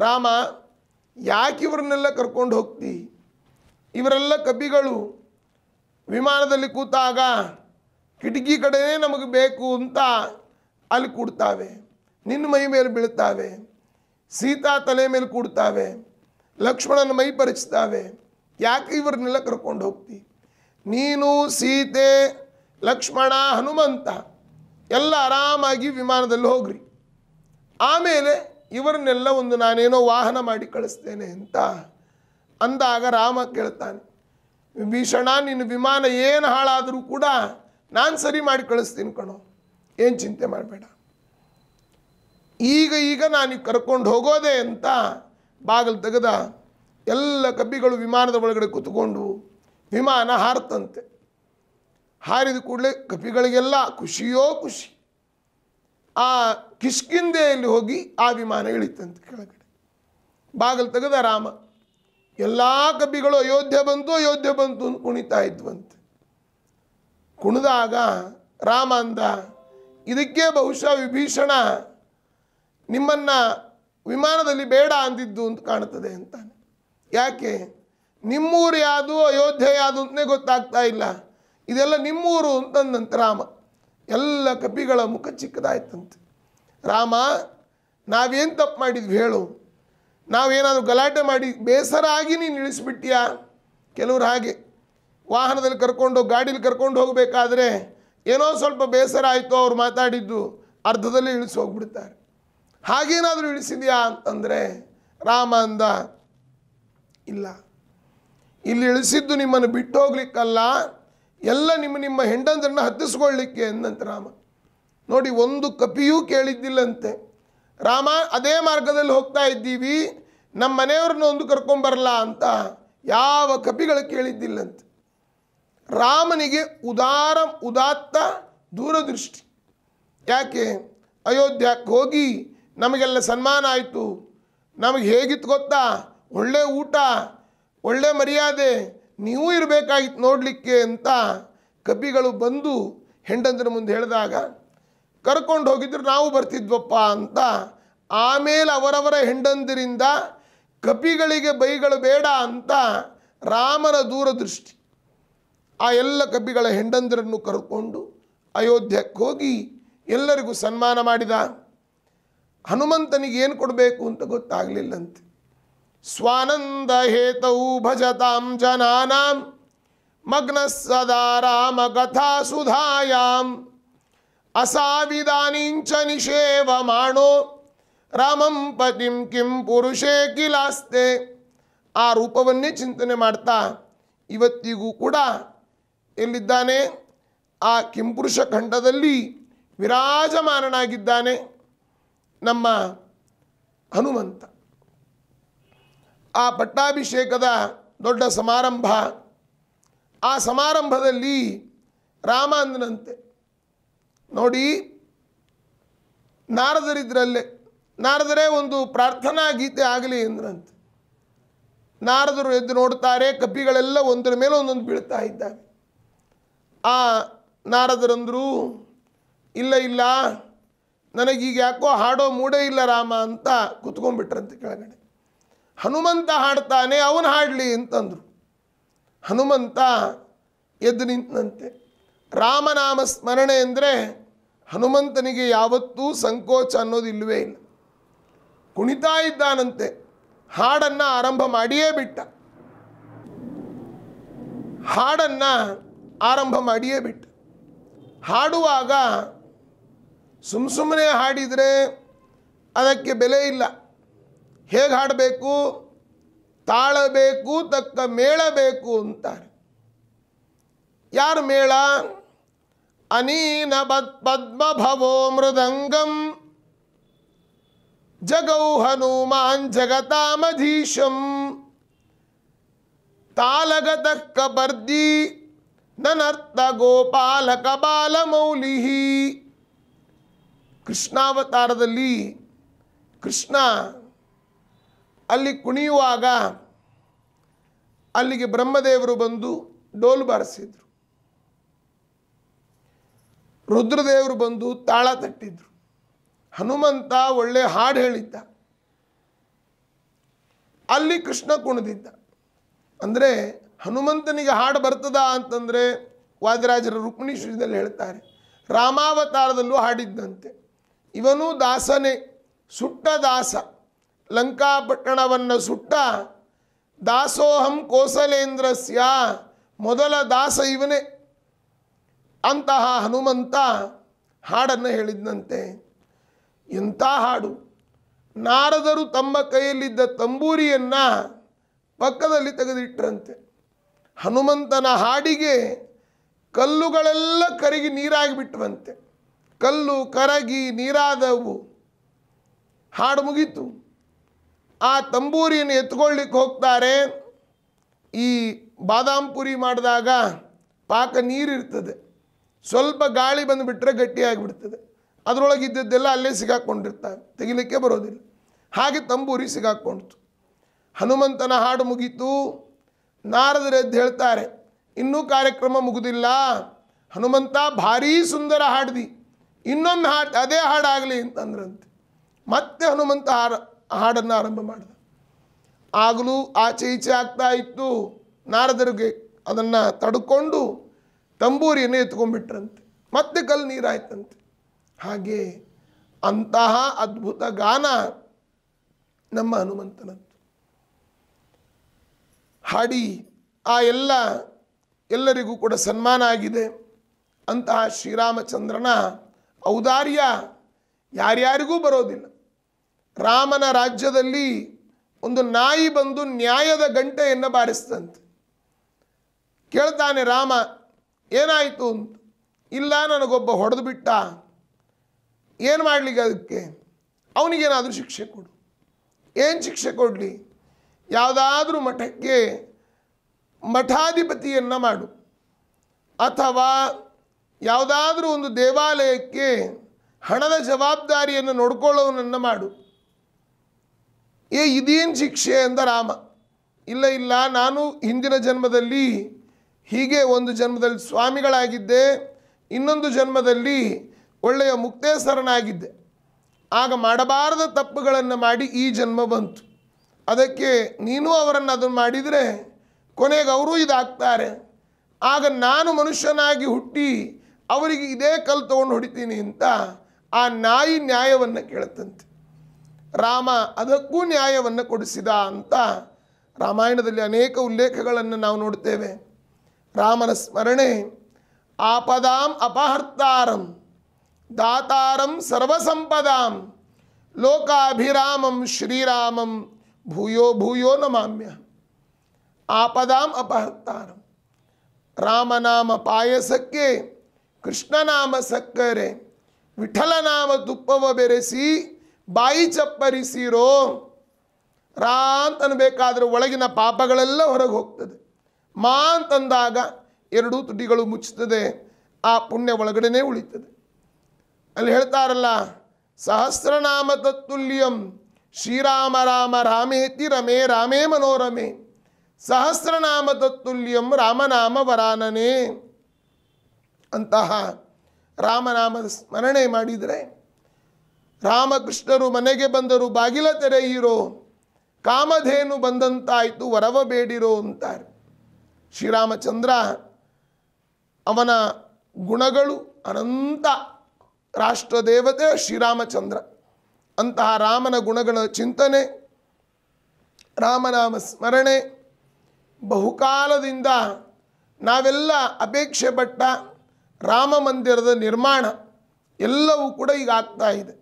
ರಾಮ ಯಾಕೆ ಇವರನ್ನೆಲ್ಲ ಕರ್ಕೊಂಡು ಹೋಗ್ತಿ ಇವರೆಲ್ಲ ಕಬಿಗಳು ವಿಮಾನದಲ್ಲಿ ಕೂತಾಗ ಕಿಟಕಿ ಕಡೆಯೇ ನಮಗೆ ಬೇಕು ಅಂತ ಅಲ್ಲಿ ಕೂಡ್ತಾವೆ ನಿನ್ನ ಮೈ ಮೇಲೆ ಬೀಳ್ತಾವೆ ಸೀತಾ ತಲೆ ಮೇಲೆ ಕೂಡ್ತಾವೆ ಲಕ್ಷ್ಮಣನ ಮೈ ಪರಿಚ್ತಾವೆ ಯಾಕೆ ಇವ್ರನ್ನೆಲ್ಲ ಕರ್ಕೊಂಡು ಹೋಗ್ತಿ ನೀನು ಸೀತೆ ಲಕ್ಷ್ಮಣ ಹನುಮಂತ ಎಲ್ಲ ಆರಾಮಾಗಿ ವಿಮಾನದಲ್ಲಿ ಹೋಗ್ರಿ ಆಮೇಲೆ ಇವರನ್ನೆಲ್ಲ ಒಂದು ನಾನೇನೋ ವಾಹನ ಮಾಡಿ ಕಳಿಸ್ತೇನೆ ಅಂತ ಅಂದಾಗ ರಾಮ ಕೇಳ್ತಾನೆ ವಿಭೀಷಣ ನಿನ್ನ ವಿಮಾನ ಏನು ಹಾಳಾದರೂ ಕೂಡ ನಾನು ಸರಿ ಮಾಡಿ ಕಳಿಸ್ತೀನಿ ಕಣೋ ಏನು ಚಿಂತೆ ಮಾಡಬೇಡ ಈಗ ಈಗ ನಾನು ಕರ್ಕೊಂಡು ಹೋಗೋದೆ ಅಂತ ಬಾಗಿಲು ತೆಗೆದ ಎಲ್ಲ ಕಬ್ಬಿಗಳು ವಿಮಾನದ ಒಳಗಡೆ ಕೂತ್ಕೊಂಡು ವಿಮಾನ ಹಾರತಂತೆ ಹಾರಿದ ಕೂಡಲೇ ಕಪಿಗಳಿಗೆಲ್ಲ ಖುಷಿಯೋ ಖುಷಿ ಆ ಕಿಷ್ಕಿಂದೆಯಲ್ಲಿ ಹೋಗಿ ಆ ವಿಮಾನ ಇಳಿತಂತೆ ಕೆಳಗಡೆ ಬಾಗಿಲು ತೆಗೆದ ರಾಮ ಎಲ್ಲ ಕಬಿಗಳು ಅಯೋಧ್ಯೆ ಬಂತು ಅಯೋಧ್ಯೆ ಬಂತು ಅಂತ ಕುಣಿತಾ ಇದ್ವಂತೆ ಕುಣಿದಾಗ ರಾಮ ಅಂದ ಇದಕ್ಕೆ ಬಹುಶಃ ವಿಭೀಷಣ ನಿಮ್ಮನ್ನು ವಿಮಾನದಲ್ಲಿ ಬೇಡ ಅಂದಿದ್ದು ಅಂತ ಕಾಣ್ತದೆ ಅಂತಾನೆ ಯಾಕೆ ನಿಮ್ಮೂರು ಯಾವುದು ಅಯೋಧ್ಯೆ ಯಾವುದು ಅಂತಲೇ ಗೊತ್ತಾಗ್ತಾ ಇಲ್ಲ ಇದೆಲ್ಲ ನಿಮ್ಮೂರು ಅಂತಂದಂತೆ ರಾಮ ಎಲ್ಲ ಕಪಿಗಳ ಮುಖ ಚಿಕ್ಕದಾಯ್ತಂತೆ ರಾಮ ನಾವೇನು ತಪ್ಪು ಮಾಡಿದ್ವಿ ಹೇಳು ನಾವೇನಾದರೂ ಗಲಾಟೆ ಮಾಡಿ ಬೇಸರ ಆಗಿ ನೀನು ಇಳಿಸಿಬಿಟ್ಟಿಯ ಕೆಲವ್ರು ಹಾಗೆ ವಾಹನದಲ್ಲಿ ಕರ್ಕೊಂಡು ಗಾಡೀಲಿ ಕರ್ಕೊಂಡು ಹೋಗಬೇಕಾದ್ರೆ ಏನೋ ಸ್ವಲ್ಪ ಬೇಸರ ಆಯಿತು ಅವ್ರು ಮಾತಾಡಿದ್ದು ಅರ್ಧದಲ್ಲಿ ಇಳಿಸಿ ಹೋಗ್ಬಿಡ್ತಾರೆ ಹಾಗೇನಾದರೂ ಇಳಿಸಿದ್ಯಾ ಅಂತಂದರೆ ರಾಮ ಅಂದ ಇಲ್ಲ ಇಲ್ಲಿ ಇಳಿಸಿದ್ದು ನಿಮ್ಮನ್ನು ಬಿಟ್ಟು ಹೋಗ್ಲಿಕ್ಕಲ್ಲ ಎಲ್ಲ ನಿಮ್ಮ ನಿಮ್ಮ ಹೆಂಡಂದ್ರನ್ನ ಹತ್ತಿಸ್ಕೊಳ್ಳಿಕ್ಕೆ ಎಂದಂತೆ ರಾಮ ನೋಡಿ ಒಂದು ಕಪಿಯೂ ಕೇಳಿದ್ದಿಲ್ಲಂತೆ ರಾಮ ಅದೇ ಮಾರ್ಗದಲ್ಲಿ ಹೋಗ್ತಾ ಇದ್ದೀವಿ ನಮ್ಮ ಮನೆಯವ್ರನ್ನ ಒಂದು ಕರ್ಕೊಂಬರಲ್ಲ ಅಂತ ಯಾವ ಕಪಿಗಳು ಕೇಳಿದ್ದಿಲ್ಲಂತೆ ರಾಮನಿಗೆ ಉದಾರ ಉದಾತ್ತ ದೂರದೃಷ್ಟಿ ಯಾಕೆ ಅಯೋಧ್ಯಕ್ಕೆ ಹೋಗಿ ನಮಗೆಲ್ಲ ಸನ್ಮಾನ ಆಯಿತು ನಮಗೆ ಹೇಗಿತ್ತು ಗೊತ್ತಾ ಒಳ್ಳೆ ಊಟ ಒಳ್ಳೆ ಮರ್ಯಾದೆ ನೀವು ಇರಬೇಕಾಗಿತ್ತು ನೋಡಲಿಕ್ಕೆ ಅಂತ ಕಪಿಗಳು ಬಂದು ಹೆಂಡಂದ್ರ ಮುಂದೆ ಹೇಳಿದಾಗ ಕರ್ಕೊಂಡು ಹೋಗಿದ್ರು ನಾವು ಬರ್ತಿದ್ವಪ್ಪ ಅಂತ ಆಮೇಲೆ ಅವರವರ ಹೆಂಡಂದಿರಿಂದ ಕಪಿಗಳಿಗೆ ಬೈಗಳು ಬೇಡ ಅಂತ ರಾಮನ ದೂರದೃಷ್ಟಿ ಆ ಎಲ್ಲ ಕಪಿಗಳ ಹೆಂಡಂದಿರನ್ನು ಕರ್ಕೊಂಡು ಅಯೋಧ್ಯಕ್ಕೆ ಹೋಗಿ ಎಲ್ಲರಿಗೂ ಸನ್ಮಾನ ಮಾಡಿದ ಹನುಮಂತನಿಗೆ ಏನು ಕೊಡಬೇಕು ಅಂತ ಗೊತ್ತಾಗಲಿಲ್ಲಂತೆ स्वानन्दहेतौ भजतां जनानां मग्नः सदा ರಾಮಕಥಾ ಸುಧಾಯಾಂ ನಿಷೇವ निषेवमाणो ರಾಮಂ ಪತಿಂ ಕಿಂ ಪುರುಷೇ ಕಿಲಾಸ್ತೆ ಆ ರೂಪವನ್ನೇ ಚಿಂತನೆ ಮಾಡ್ತಾ ಇವತ್ತಿಗೂ ಕೂಡ ಎಲ್ಲಿದ್ದಾನೆ ಆ ಕಿಂಪುರುಷ ಖಂಡದಲ್ಲಿ ವಿರಾಜಮಾನನಾಗಿದ್ದಾನೆ ನಮ್ಮ ಹನುಮಂತ ಆ ಪಟ್ಟಾಭಿಷೇಕದ ದೊಡ್ಡ ಸಮಾರಂಭ ಆ ಸಮಾರಂಭದಲ್ಲಿ ರಾಮ ಅಂದನಂತೆ ನೋಡಿ ನಾರದರಿದ್ರಲ್ಲೇ ನಾರದರೇ ಒಂದು ಪ್ರಾರ್ಥನಾ ಗೀತೆ ಆಗಲಿ ಅಂದ್ರಂತೆ ನಾರದರು ಎದ್ದು ನೋಡ್ತಾರೆ ಕಪಿಗಳೆಲ್ಲ ಒಂದರ ಮೇಲೆ ಒಂದೊಂದು ಬೀಳ್ತಾ ಇದ್ದಾವೆ ಆ ನಾರದರಂದರು ಇಲ್ಲ ಇಲ್ಲ ನನಗೀಗ ಯಾಕೋ ಹಾಡೋ ಮೂಡೇ ಇಲ್ಲ ರಾಮ ಅಂತ ಕೂತ್ಕೊಂಡ್ಬಿಟ್ರಂತೆ ಕೆಳಗಡೆ ಹನುಮಂತ ಹಾಡ್ತಾನೆ ಅವನು ಹಾಡಲಿ ಅಂತಂದರು ಹನುಮಂತ ಎದ್ದು ನಿಂತಂತೆ ರಾಮನಾಮ ಸ್ಮರಣೆ ಅಂದರೆ ಹನುಮಂತನಿಗೆ ಯಾವತ್ತೂ ಸಂಕೋಚ ಅನ್ನೋದು ಇಲ್ಲವೇ ಇಲ್ಲ ಕುಣಿತಾ ಇದ್ದಾನಂತೆ ಹಾಡನ್ನು ಆರಂಭ ಮಾಡಿಯೇ ಬಿಟ್ಟ ಹಾಡನ್ನು ಆರಂಭ ಮಾಡಿಯೇ ಬಿಟ್ಟ ಹಾಡುವಾಗ ಸುಮ್ಮ ಸುಮ್ಮನೆ ಹಾಡಿದರೆ ಅದಕ್ಕೆ ಬೆಲೆ ಇಲ್ಲ ಹೇಗಾಡಬೇಕು ತಾಳಬೇಕು ತಕ್ಕ ಮೇಳ ಬೇಕು ಅಂತಾರೆ ಯಾರು ಮೇಳ ಅನೀನ ಬದ್ ಪದ್ಮಭವೋ ಮೃದಂಗಂ ಜಗೌ ಹನುಮಾನ್ ಜಗತಾಮಧೀಶಂ ತಾಲಗತಕ್ಕ ಬರ್ದಿ ನನರ್ಥ ಗೋಪಾಲ ಕಬಾಲ ಕೃಷ್ಣಾವತಾರದಲ್ಲಿ ಕೃಷ್ಣ ಅಲ್ಲಿ ಕುಣಿಯುವಾಗ ಅಲ್ಲಿಗೆ ಬ್ರಹ್ಮದೇವರು ಬಂದು ಡೋಲು ಬಾರಿಸಿದರು ರುದ್ರದೇವರು ಬಂದು ತಾಳ ತಟ್ಟಿದ್ರು ಹನುಮಂತ ಒಳ್ಳೆ ಹಾಡು ಹೇಳಿದ್ದ ಅಲ್ಲಿ ಕೃಷ್ಣ ಕುಣಿದಿದ್ದ ಅಂದರೆ ಹನುಮಂತನಿಗೆ ಹಾಡು ಬರ್ತದ ಅಂತಂದರೆ ವಾದರಾಜರ ರುಕ್ಮಿಣೀಶ್ವರದಲ್ಲಿ ಹೇಳ್ತಾರೆ ರಾಮಾವತಾರದಲ್ಲೂ ಹಾಡಿದ್ದಂತೆ ಇವನು ದಾಸನೇ ಸುಟ್ಟ ದಾಸ ಲಂಕಾಪಟ್ಟಣವನ್ನು ಸುಟ್ಟ ದಾಸೋಹಂ ಕೋಸಲೇಂದ್ರಸ್ಯ ಮೊದಲ ದಾಸ ಇವನೇ ಅಂತಹ ಹನುಮಂತ ಹಾಡನ್ನು ಹೇಳಿದ್ನಂತೆ ಎಂಥ ಹಾಡು ನಾರದರು ತಮ್ಮ ಕೈಯಲ್ಲಿದ್ದ ತಂಬೂರಿಯನ್ನು ಪಕ್ಕದಲ್ಲಿ ತೆಗೆದಿಟ್ಟರಂತೆ ಹನುಮಂತನ ಹಾಡಿಗೆ ಕಲ್ಲುಗಳೆಲ್ಲ ಕರಗಿ ಬಿಟ್ಟುವಂತೆ ಕಲ್ಲು ಕರಗಿ ನೀರಾದವು ಹಾಡು ಮುಗೀತು ಆ ತಂಬೂರಿಯನ್ನು ಎತ್ಕೊಳ್ಳಿಕ್ಕೆ ಹೋಗ್ತಾರೆ ಈ ಬಾದಾಮ್ ಪುರಿ ಮಾಡಿದಾಗ ಪಾಕ ನೀರಿರ್ತದೆ ಸ್ವಲ್ಪ ಗಾಳಿ ಬಂದುಬಿಟ್ರೆ ಗಟ್ಟಿಯಾಗಿಬಿಡ್ತದೆ ಅದರೊಳಗೆ ಇದ್ದದ್ದೆಲ್ಲ ಅಲ್ಲೇ ಸಿಗಾಕ್ಕೊಂಡಿರ್ತಾರೆ ತೆಗಿಲಿಕ್ಕೆ ಬರೋದಿಲ್ಲ ಹಾಗೆ ತಂಬೂರಿ ಸಿಗಾಕೊಂಡ್ತು ಹನುಮಂತನ ಹಾಡು ಮುಗೀತು ನಾರದರೆದ್ದು ಹೇಳ್ತಾರೆ ಇನ್ನೂ ಕಾರ್ಯಕ್ರಮ ಮುಗುದಿಲ್ಲ ಹನುಮಂತ ಭಾರೀ ಸುಂದರ ಹಾಡ್ದಿ ಇನ್ನೊಂದು ಹಾಡು ಅದೇ ಹಾಡಾಗಲಿ ಅಂತಂದ್ರಂತೆ ಮತ್ತೆ ಹನುಮಂತ ಹಾಡು ಹಾಡನ್ನು ಆರಂಭ ಮಾಡಿದ ಆಗಲೂ ಆಚೆ ಈಚೆ ಆಗ್ತಾ ಇತ್ತು ನಾರದರಿಗೆ ಅದನ್ನು ತಡ್ಕೊಂಡು ತಂಬೂರಿಯನ್ನು ಎತ್ಕೊಂಡ್ಬಿಟ್ರಂತೆ ಮತ್ತೆ ಕಲ್ಲು ನೀರಾಯ್ತಂತೆ ಹಾಗೆ ಅಂತಹ ಅದ್ಭುತ ಗಾನ ನಮ್ಮ ಹನುಮಂತನದ್ದು ಹಾಡಿ ಆ ಎಲ್ಲ ಎಲ್ಲರಿಗೂ ಕೂಡ ಸನ್ಮಾನ ಆಗಿದೆ ಅಂತಹ ಶ್ರೀರಾಮಚಂದ್ರನ ಔದಾರ್ಯ ಯಾರ್ಯಾರಿಗೂ ಬರೋದಿಲ್ಲ ರಾಮನ ರಾಜ್ಯದಲ್ಲಿ ಒಂದು ನಾಯಿ ಬಂದು ನ್ಯಾಯದ ಗಂಟೆಯನ್ನು ಬಾರಿಸ್ತಂತೆ ಕೇಳ್ತಾನೆ ರಾಮ ಏನಾಯಿತು ಅಂತ ಇಲ್ಲ ನನಗೊಬ್ಬ ಹೊಡೆದು ಬಿಟ್ಟ ಏನು ಮಾಡಲಿಕ್ಕೆ ಅದಕ್ಕೆ ಅವನಿಗೇನಾದರೂ ಶಿಕ್ಷೆ ಕೊಡು ಏನು ಶಿಕ್ಷೆ ಕೊಡಲಿ ಯಾವುದಾದ್ರೂ ಮಠಕ್ಕೆ ಮಠಾಧಿಪತಿಯನ್ನು ಮಾಡು ಅಥವಾ ಯಾವುದಾದ್ರೂ ಒಂದು ದೇವಾಲಯಕ್ಕೆ ಹಣದ ಜವಾಬ್ದಾರಿಯನ್ನು ನೋಡ್ಕೊಳ್ಳೋನನ್ನು ಮಾಡು ಏ ಇದೇನು ಶಿಕ್ಷೆ ಎಂದ ರಾಮ ಇಲ್ಲ ಇಲ್ಲ ನಾನು ಹಿಂದಿನ ಜನ್ಮದಲ್ಲಿ ಹೀಗೆ ಒಂದು ಜನ್ಮದಲ್ಲಿ ಸ್ವಾಮಿಗಳಾಗಿದ್ದೆ ಇನ್ನೊಂದು ಜನ್ಮದಲ್ಲಿ ಒಳ್ಳೆಯ ಮುಕ್ತೇಸರನಾಗಿದ್ದೆ ಆಗ ಮಾಡಬಾರದ ತಪ್ಪುಗಳನ್ನು ಮಾಡಿ ಈ ಜನ್ಮ ಬಂತು ಅದಕ್ಕೆ ನೀನು ಅವರನ್ನು ಅದನ್ನು ಮಾಡಿದರೆ ಕೊನೆಗೆ ಅವರೂ ಇದಾಗ್ತಾರೆ ಆಗ ನಾನು ಮನುಷ್ಯನಾಗಿ ಹುಟ್ಟಿ ಅವರಿಗೆ ಇದೇ ಕಲ್ ತೊಗೊಂಡು ಹೊಡಿತೀನಿ ಅಂತ ಆ ನಾಯಿ ನ್ಯಾಯವನ್ನು ಕೇಳುತ್ತಂತೆ ರಾಮ ಅದಕ್ಕೂ ನ್ಯಾಯವನ್ನು ಕೊಡಿಸಿದ ಅಂತ ರಾಮಾಯಣದಲ್ಲಿ ಅನೇಕ ಉಲ್ಲೇಖಗಳನ್ನು ನಾವು ನೋಡ್ತೇವೆ ರಾಮನ ಸ್ಮರಣೆ ಆಪದಾಂ ಅಪಹರ್ತಾರಂ ದಾತಾರಂ ಸರ್ವಸಂಪದಾಂ ಲೋಕಾಭಿರಾಮಂ ಶ್ರೀರಾಮಂ ಭೂಯೋ ಭೂಯೋ ನಮಾಮ್ಯ ಆಪದಾಂ ಅಪಹರ್ತಾರಂ ರಾಮನಾಮ ಪಾಯಸಕ್ಕೆ ಕೃಷ್ಣನಾಮ ಸಕ್ಕರೆ ವಿಠಲನಾಮ ತುಪ್ಪವ ಬೆರೆಸಿ ಬಾಯಿ ಚಪ್ಪರಿಸಿರೋ ರಾ ಅಂತನ್ಬೇಕಾದ್ರೆ ಒಳಗಿನ ಪಾಪಗಳೆಲ್ಲ ಹೊರಗೆ ಹೋಗ್ತದೆ ಮಾ ಅಂತಂದಾಗ ಎರಡೂ ತುಟಿಗಳು ಮುಚ್ಚುತ್ತದೆ ಆ ಪುಣ್ಯ ಒಳಗಡೆನೆ ಉಳಿತದೆ ಅಲ್ಲಿ ಹೇಳ್ತಾರಲ್ಲ ಸಹಸ್ರನಾಮ ತತ್ತುಲ್ಯಂ ಶ್ರೀರಾಮ ರಾಮ ರಾಮೇತಿ ರಮೇ ರಾಮೇ ಮನೋರಮೆ ಸಹಸ್ರನಾಮ ತತ್ತುಲ್ಯಂ ರಾಮನಾಮ ವರಾನನೇ ಅಂತಹ ರಾಮನಾಮದ ಸ್ಮರಣೆ ಮಾಡಿದರೆ ರಾಮಕೃಷ್ಣರು ಮನೆಗೆ ಬಂದರು ಬಾಗಿಲ ತೆರೆಯಿರೋ ಕಾಮಧೇನು ಬಂದಂತಾಯಿತು ವರವ ಬೇಡಿರೋ ಅಂತಾರೆ ಶ್ರೀರಾಮಚಂದ್ರ ಅವನ ಗುಣಗಳು ಅನಂತ ರಾಷ್ಟ್ರದೇವತೆ ಶ್ರೀರಾಮಚಂದ್ರ ಅಂತಹ ರಾಮನ ಗುಣಗಳ ಚಿಂತನೆ ರಾಮನಾಮ ಸ್ಮರಣೆ ಬಹುಕಾಲದಿಂದ ನಾವೆಲ್ಲ ಅಪೇಕ್ಷೆ ಪಟ್ಟ ರಾಮ ಮಂದಿರದ ನಿರ್ಮಾಣ ಎಲ್ಲವೂ ಕೂಡ ಈಗ ಆಗ್ತಾ ಇದೆ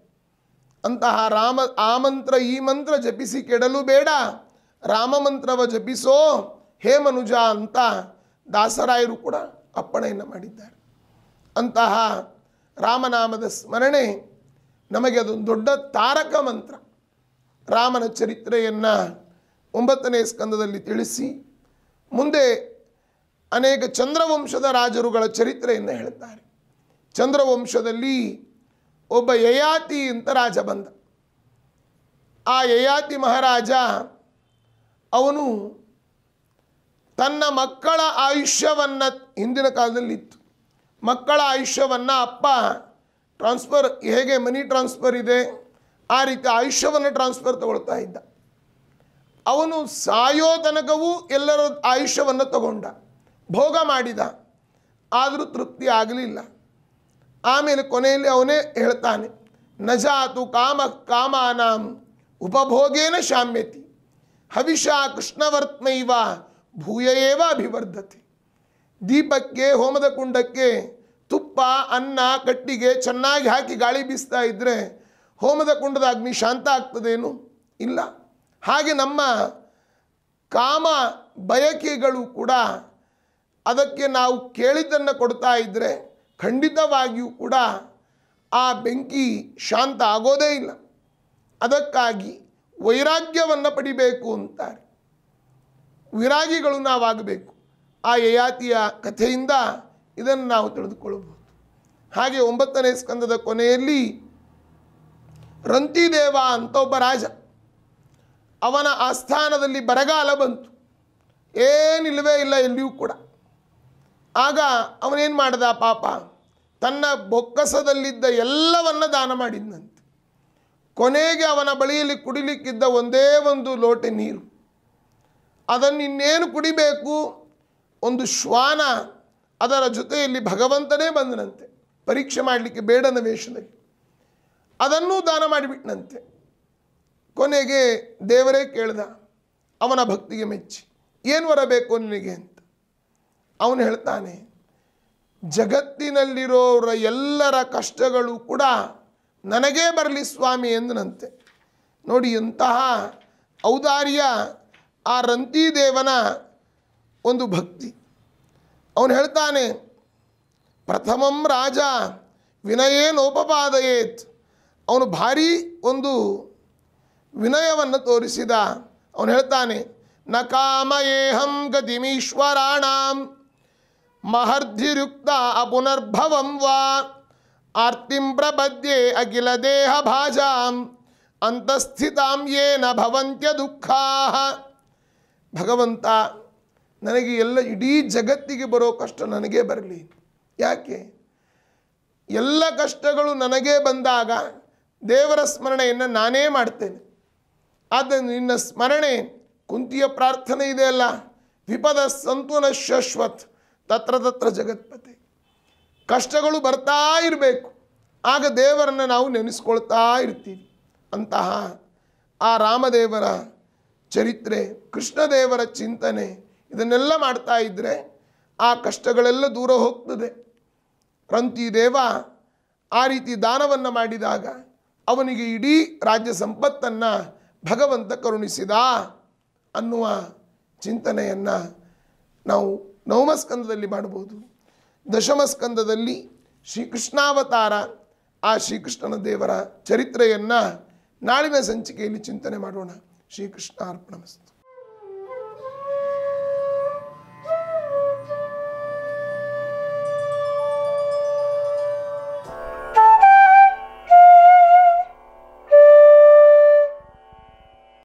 ಅಂತಹ ರಾಮ ಆ ಮಂತ್ರ ಈ ಮಂತ್ರ ಜಪಿಸಿ ಕೆಡಲು ಬೇಡ ರಾಮ ಮಂತ್ರವ ಜಪಿಸೋ ಹೇ ಮನುಜ ಅಂತ ದಾಸರಾಯರು ಕೂಡ ಅಪ್ಪಣೆಯನ್ನು ಮಾಡಿದ್ದಾರೆ ಅಂತಹ ರಾಮನಾಮದ ಸ್ಮರಣೆ ನಮಗೆ ಅದೊಂದು ದೊಡ್ಡ ತಾರಕ ಮಂತ್ರ ರಾಮನ ಚರಿತ್ರೆಯನ್ನು ಒಂಬತ್ತನೇ ಸ್ಕಂದದಲ್ಲಿ ತಿಳಿಸಿ ಮುಂದೆ ಅನೇಕ ಚಂದ್ರವಂಶದ ರಾಜರುಗಳ ಚರಿತ್ರೆಯನ್ನು ಹೇಳುತ್ತಾರೆ ಚಂದ್ರವಂಶದಲ್ಲಿ ಒಬ್ಬ ಯಯಾತಿ ಅಂತ ರಾಜ ಬಂದ ಆ ಯಯಾತಿ ಮಹಾರಾಜ ಅವನು ತನ್ನ ಮಕ್ಕಳ ಆಯುಷ್ಯವನ್ನು ಹಿಂದಿನ ಕಾಲದಲ್ಲಿ ಇತ್ತು ಮಕ್ಕಳ ಆಯುಷ್ಯವನ್ನು ಅಪ್ಪ ಟ್ರಾನ್ಸ್ಫರ್ ಹೇಗೆ ಮನಿ ಟ್ರಾನ್ಸ್ಫರ್ ಇದೆ ಆ ರೀತಿ ಆಯುಷ್ಯವನ್ನು ಟ್ರಾನ್ಸ್ಫರ್ ತಗೊಳ್ತಾ ಇದ್ದ ಅವನು ಸಾಯೋ ತನಕವೂ ಎಲ್ಲರ ಆಯುಷ್ಯವನ್ನು ತಗೊಂಡ ಭೋಗ ಮಾಡಿದ ಆದರೂ ತೃಪ್ತಿ ಆಗಲಿಲ್ಲ ಆಮೇಲೆ ಕೊನೆಯಲ್ಲಿ ಅವನೇ ಹೇಳ್ತಾನೆ ನಜಾತು ಕಾಮ ಕಾಮಾನಾಂ ಉಪಭೋಗೇನ ಶಾಮ್ಯತಿ ಹವಿಷ ಕೃಷ್ಣವರ್ತ್ಮೈವ ಭೂಯೇವ ಅಭಿವರ್ಧತೆ ದೀಪಕ್ಕೆ ಹೋಮದ ಕುಂಡಕ್ಕೆ ತುಪ್ಪ ಅನ್ನ ಕಟ್ಟಿಗೆ ಚೆನ್ನಾಗಿ ಹಾಕಿ ಗಾಳಿ ಬೀಸ್ತಾ ಇದ್ದರೆ ಹೋಮದ ಕುಂಡದ ಅಗ್ನಿ ಶಾಂತ ಆಗ್ತದೇನು ಇಲ್ಲ ಹಾಗೆ ನಮ್ಮ ಕಾಮ ಬಯಕೆಗಳು ಕೂಡ ಅದಕ್ಕೆ ನಾವು ಕೇಳಿದ್ದನ್ನು ಕೊಡ್ತಾ ಇದ್ದರೆ ಖಂಡಿತವಾಗಿಯೂ ಕೂಡ ಆ ಬೆಂಕಿ ಶಾಂತ ಆಗೋದೇ ಇಲ್ಲ ಅದಕ್ಕಾಗಿ ವೈರಾಗ್ಯವನ್ನು ಪಡಿಬೇಕು ಅಂತಾರೆ ವಿರಾಗಿಗಳು ನಾವಾಗಬೇಕು ಆ ಯಯಾತಿಯ ಕಥೆಯಿಂದ ಇದನ್ನು ನಾವು ತಿಳಿದುಕೊಳ್ಳಬಹುದು ಹಾಗೆ ಒಂಬತ್ತನೇ ಸ್ಕಂದದ ಕೊನೆಯಲ್ಲಿ ರಂತಿದೇವ ಅಂತ ಒಬ್ಬ ರಾಜ ಅವನ ಆಸ್ಥಾನದಲ್ಲಿ ಬರಗಾಲ ಬಂತು ಏನಿಲ್ಲವೇ ಇಲ್ಲ ಎಲ್ಲಿಯೂ ಕೂಡ ಆಗ ಅವನೇನು ಮಾಡಿದ ಪಾಪ ತನ್ನ ಬೊಕ್ಕಸದಲ್ಲಿದ್ದ ಎಲ್ಲವನ್ನ ದಾನ ಮಾಡಿದ್ನಂತೆ ಕೊನೆಗೆ ಅವನ ಬಳಿಯಲ್ಲಿ ಕುಡಿಲಿಕ್ಕಿದ್ದ ಒಂದೇ ಒಂದು ಲೋಟೆ ನೀರು ಅದನ್ನು ಇನ್ನೇನು ಕುಡಿಬೇಕು ಒಂದು ಶ್ವಾನ ಅದರ ಜೊತೆಯಲ್ಲಿ ಭಗವಂತನೇ ಬಂದನಂತೆ ಪರೀಕ್ಷೆ ಮಾಡಲಿಕ್ಕೆ ಬೇಡನ ವೇಷದಲ್ಲಿ ಅದನ್ನೂ ದಾನ ಮಾಡಿಬಿಟ್ನಂತೆ ಕೊನೆಗೆ ದೇವರೇ ಕೇಳ್ದ ಅವನ ಭಕ್ತಿಗೆ ಮೆಚ್ಚಿ ಏನು ಬರಬೇಕು ನಿನಗೆ ಅಂತ ಅವನು ಹೇಳ್ತಾನೆ ಜಗತ್ತಿನಲ್ಲಿರೋರ ಎಲ್ಲರ ಕಷ್ಟಗಳು ಕೂಡ ನನಗೇ ಬರಲಿ ಸ್ವಾಮಿ ಎಂದನಂತೆ ನೋಡಿ ಇಂತಹ ಔದಾರ್ಯ ಆ ರಂತಿದೇವನ ಒಂದು ಭಕ್ತಿ ಅವನು ಹೇಳ್ತಾನೆ ಪ್ರಥಮಂ ರಾಜ ವಿನಯೇನೋಪಪಾದಯೇತ್ ಅವನು ಭಾರೀ ಒಂದು ವಿನಯವನ್ನು ತೋರಿಸಿದ ಅವನು ಹೇಳ್ತಾನೆ ನ ಕಾಮಯೇಹಂ ಮಹರ್ಧಿರುಕ್ತ ಅಪುನರ್ಭವಂ ವಾ ಆರ್ತಿಂ ಪ್ರಪದ್ಯೆ ಅಖಿಲ ದೇಹ ಭಾಜಾಂ ಅಂತಸ್ಥಿತಾಂ ಭವಂತ್ಯ ದುಃಖಾ ಭಗವಂತ ನನಗೆ ಎಲ್ಲ ಇಡೀ ಜಗತ್ತಿಗೆ ಬರೋ ಕಷ್ಟ ನನಗೇ ಬರಲಿ ಯಾಕೆ ಎಲ್ಲ ಕಷ್ಟಗಳು ನನಗೇ ಬಂದಾಗ ದೇವರ ಸ್ಮರಣೆಯನ್ನು ನಾನೇ ಮಾಡ್ತೇನೆ ಆದರೆ ನಿನ್ನ ಸ್ಮರಣೆ ಕುಂತಿಯ ಪ್ರಾರ್ಥನೆ ಇದೆಯಲ್ಲ ವಿಪದ ಸಂತುನ ಶಶ್ವತ್ ತತ್ರ ತತ್ರ ಜಗತ್ಪತಿ ಕಷ್ಟಗಳು ಬರ್ತಾ ಇರಬೇಕು ಆಗ ದೇವರನ್ನು ನಾವು ನೆನೆಸ್ಕೊಳ್ತಾ ಇರ್ತೀವಿ ಅಂತಹ ಆ ರಾಮದೇವರ ಚರಿತ್ರೆ ಕೃಷ್ಣದೇವರ ಚಿಂತನೆ ಇದನ್ನೆಲ್ಲ ಮಾಡ್ತಾ ಇದ್ದರೆ ಆ ಕಷ್ಟಗಳೆಲ್ಲ ದೂರ ಹೋಗ್ತದೆ ರಂತಿ ದೇವ ಆ ರೀತಿ ದಾನವನ್ನು ಮಾಡಿದಾಗ ಅವನಿಗೆ ಇಡೀ ರಾಜ್ಯ ಸಂಪತ್ತನ್ನು ಭಗವಂತ ಕರುಣಿಸಿದ ಅನ್ನುವ ಚಿಂತನೆಯನ್ನು ನಾವು ನವಮಸ್ಕಂದದಲ್ಲಿ ಮಾಡಬಹುದು ದಶಮಸ್ಕಂದದಲ್ಲಿ ಶ್ರೀಕೃಷ್ಣಾವತಾರ ಆ ಶ್ರೀಕೃಷ್ಣನ ದೇವರ ಚರಿತ್ರೆಯನ್ನು ನಾಳಿನ ಸಂಚಿಕೆಯಲ್ಲಿ ಚಿಂತನೆ ಮಾಡೋಣ ಶ್ರೀಕೃಷ್ಣ ಅರ್ಪಣಮಸ್ತು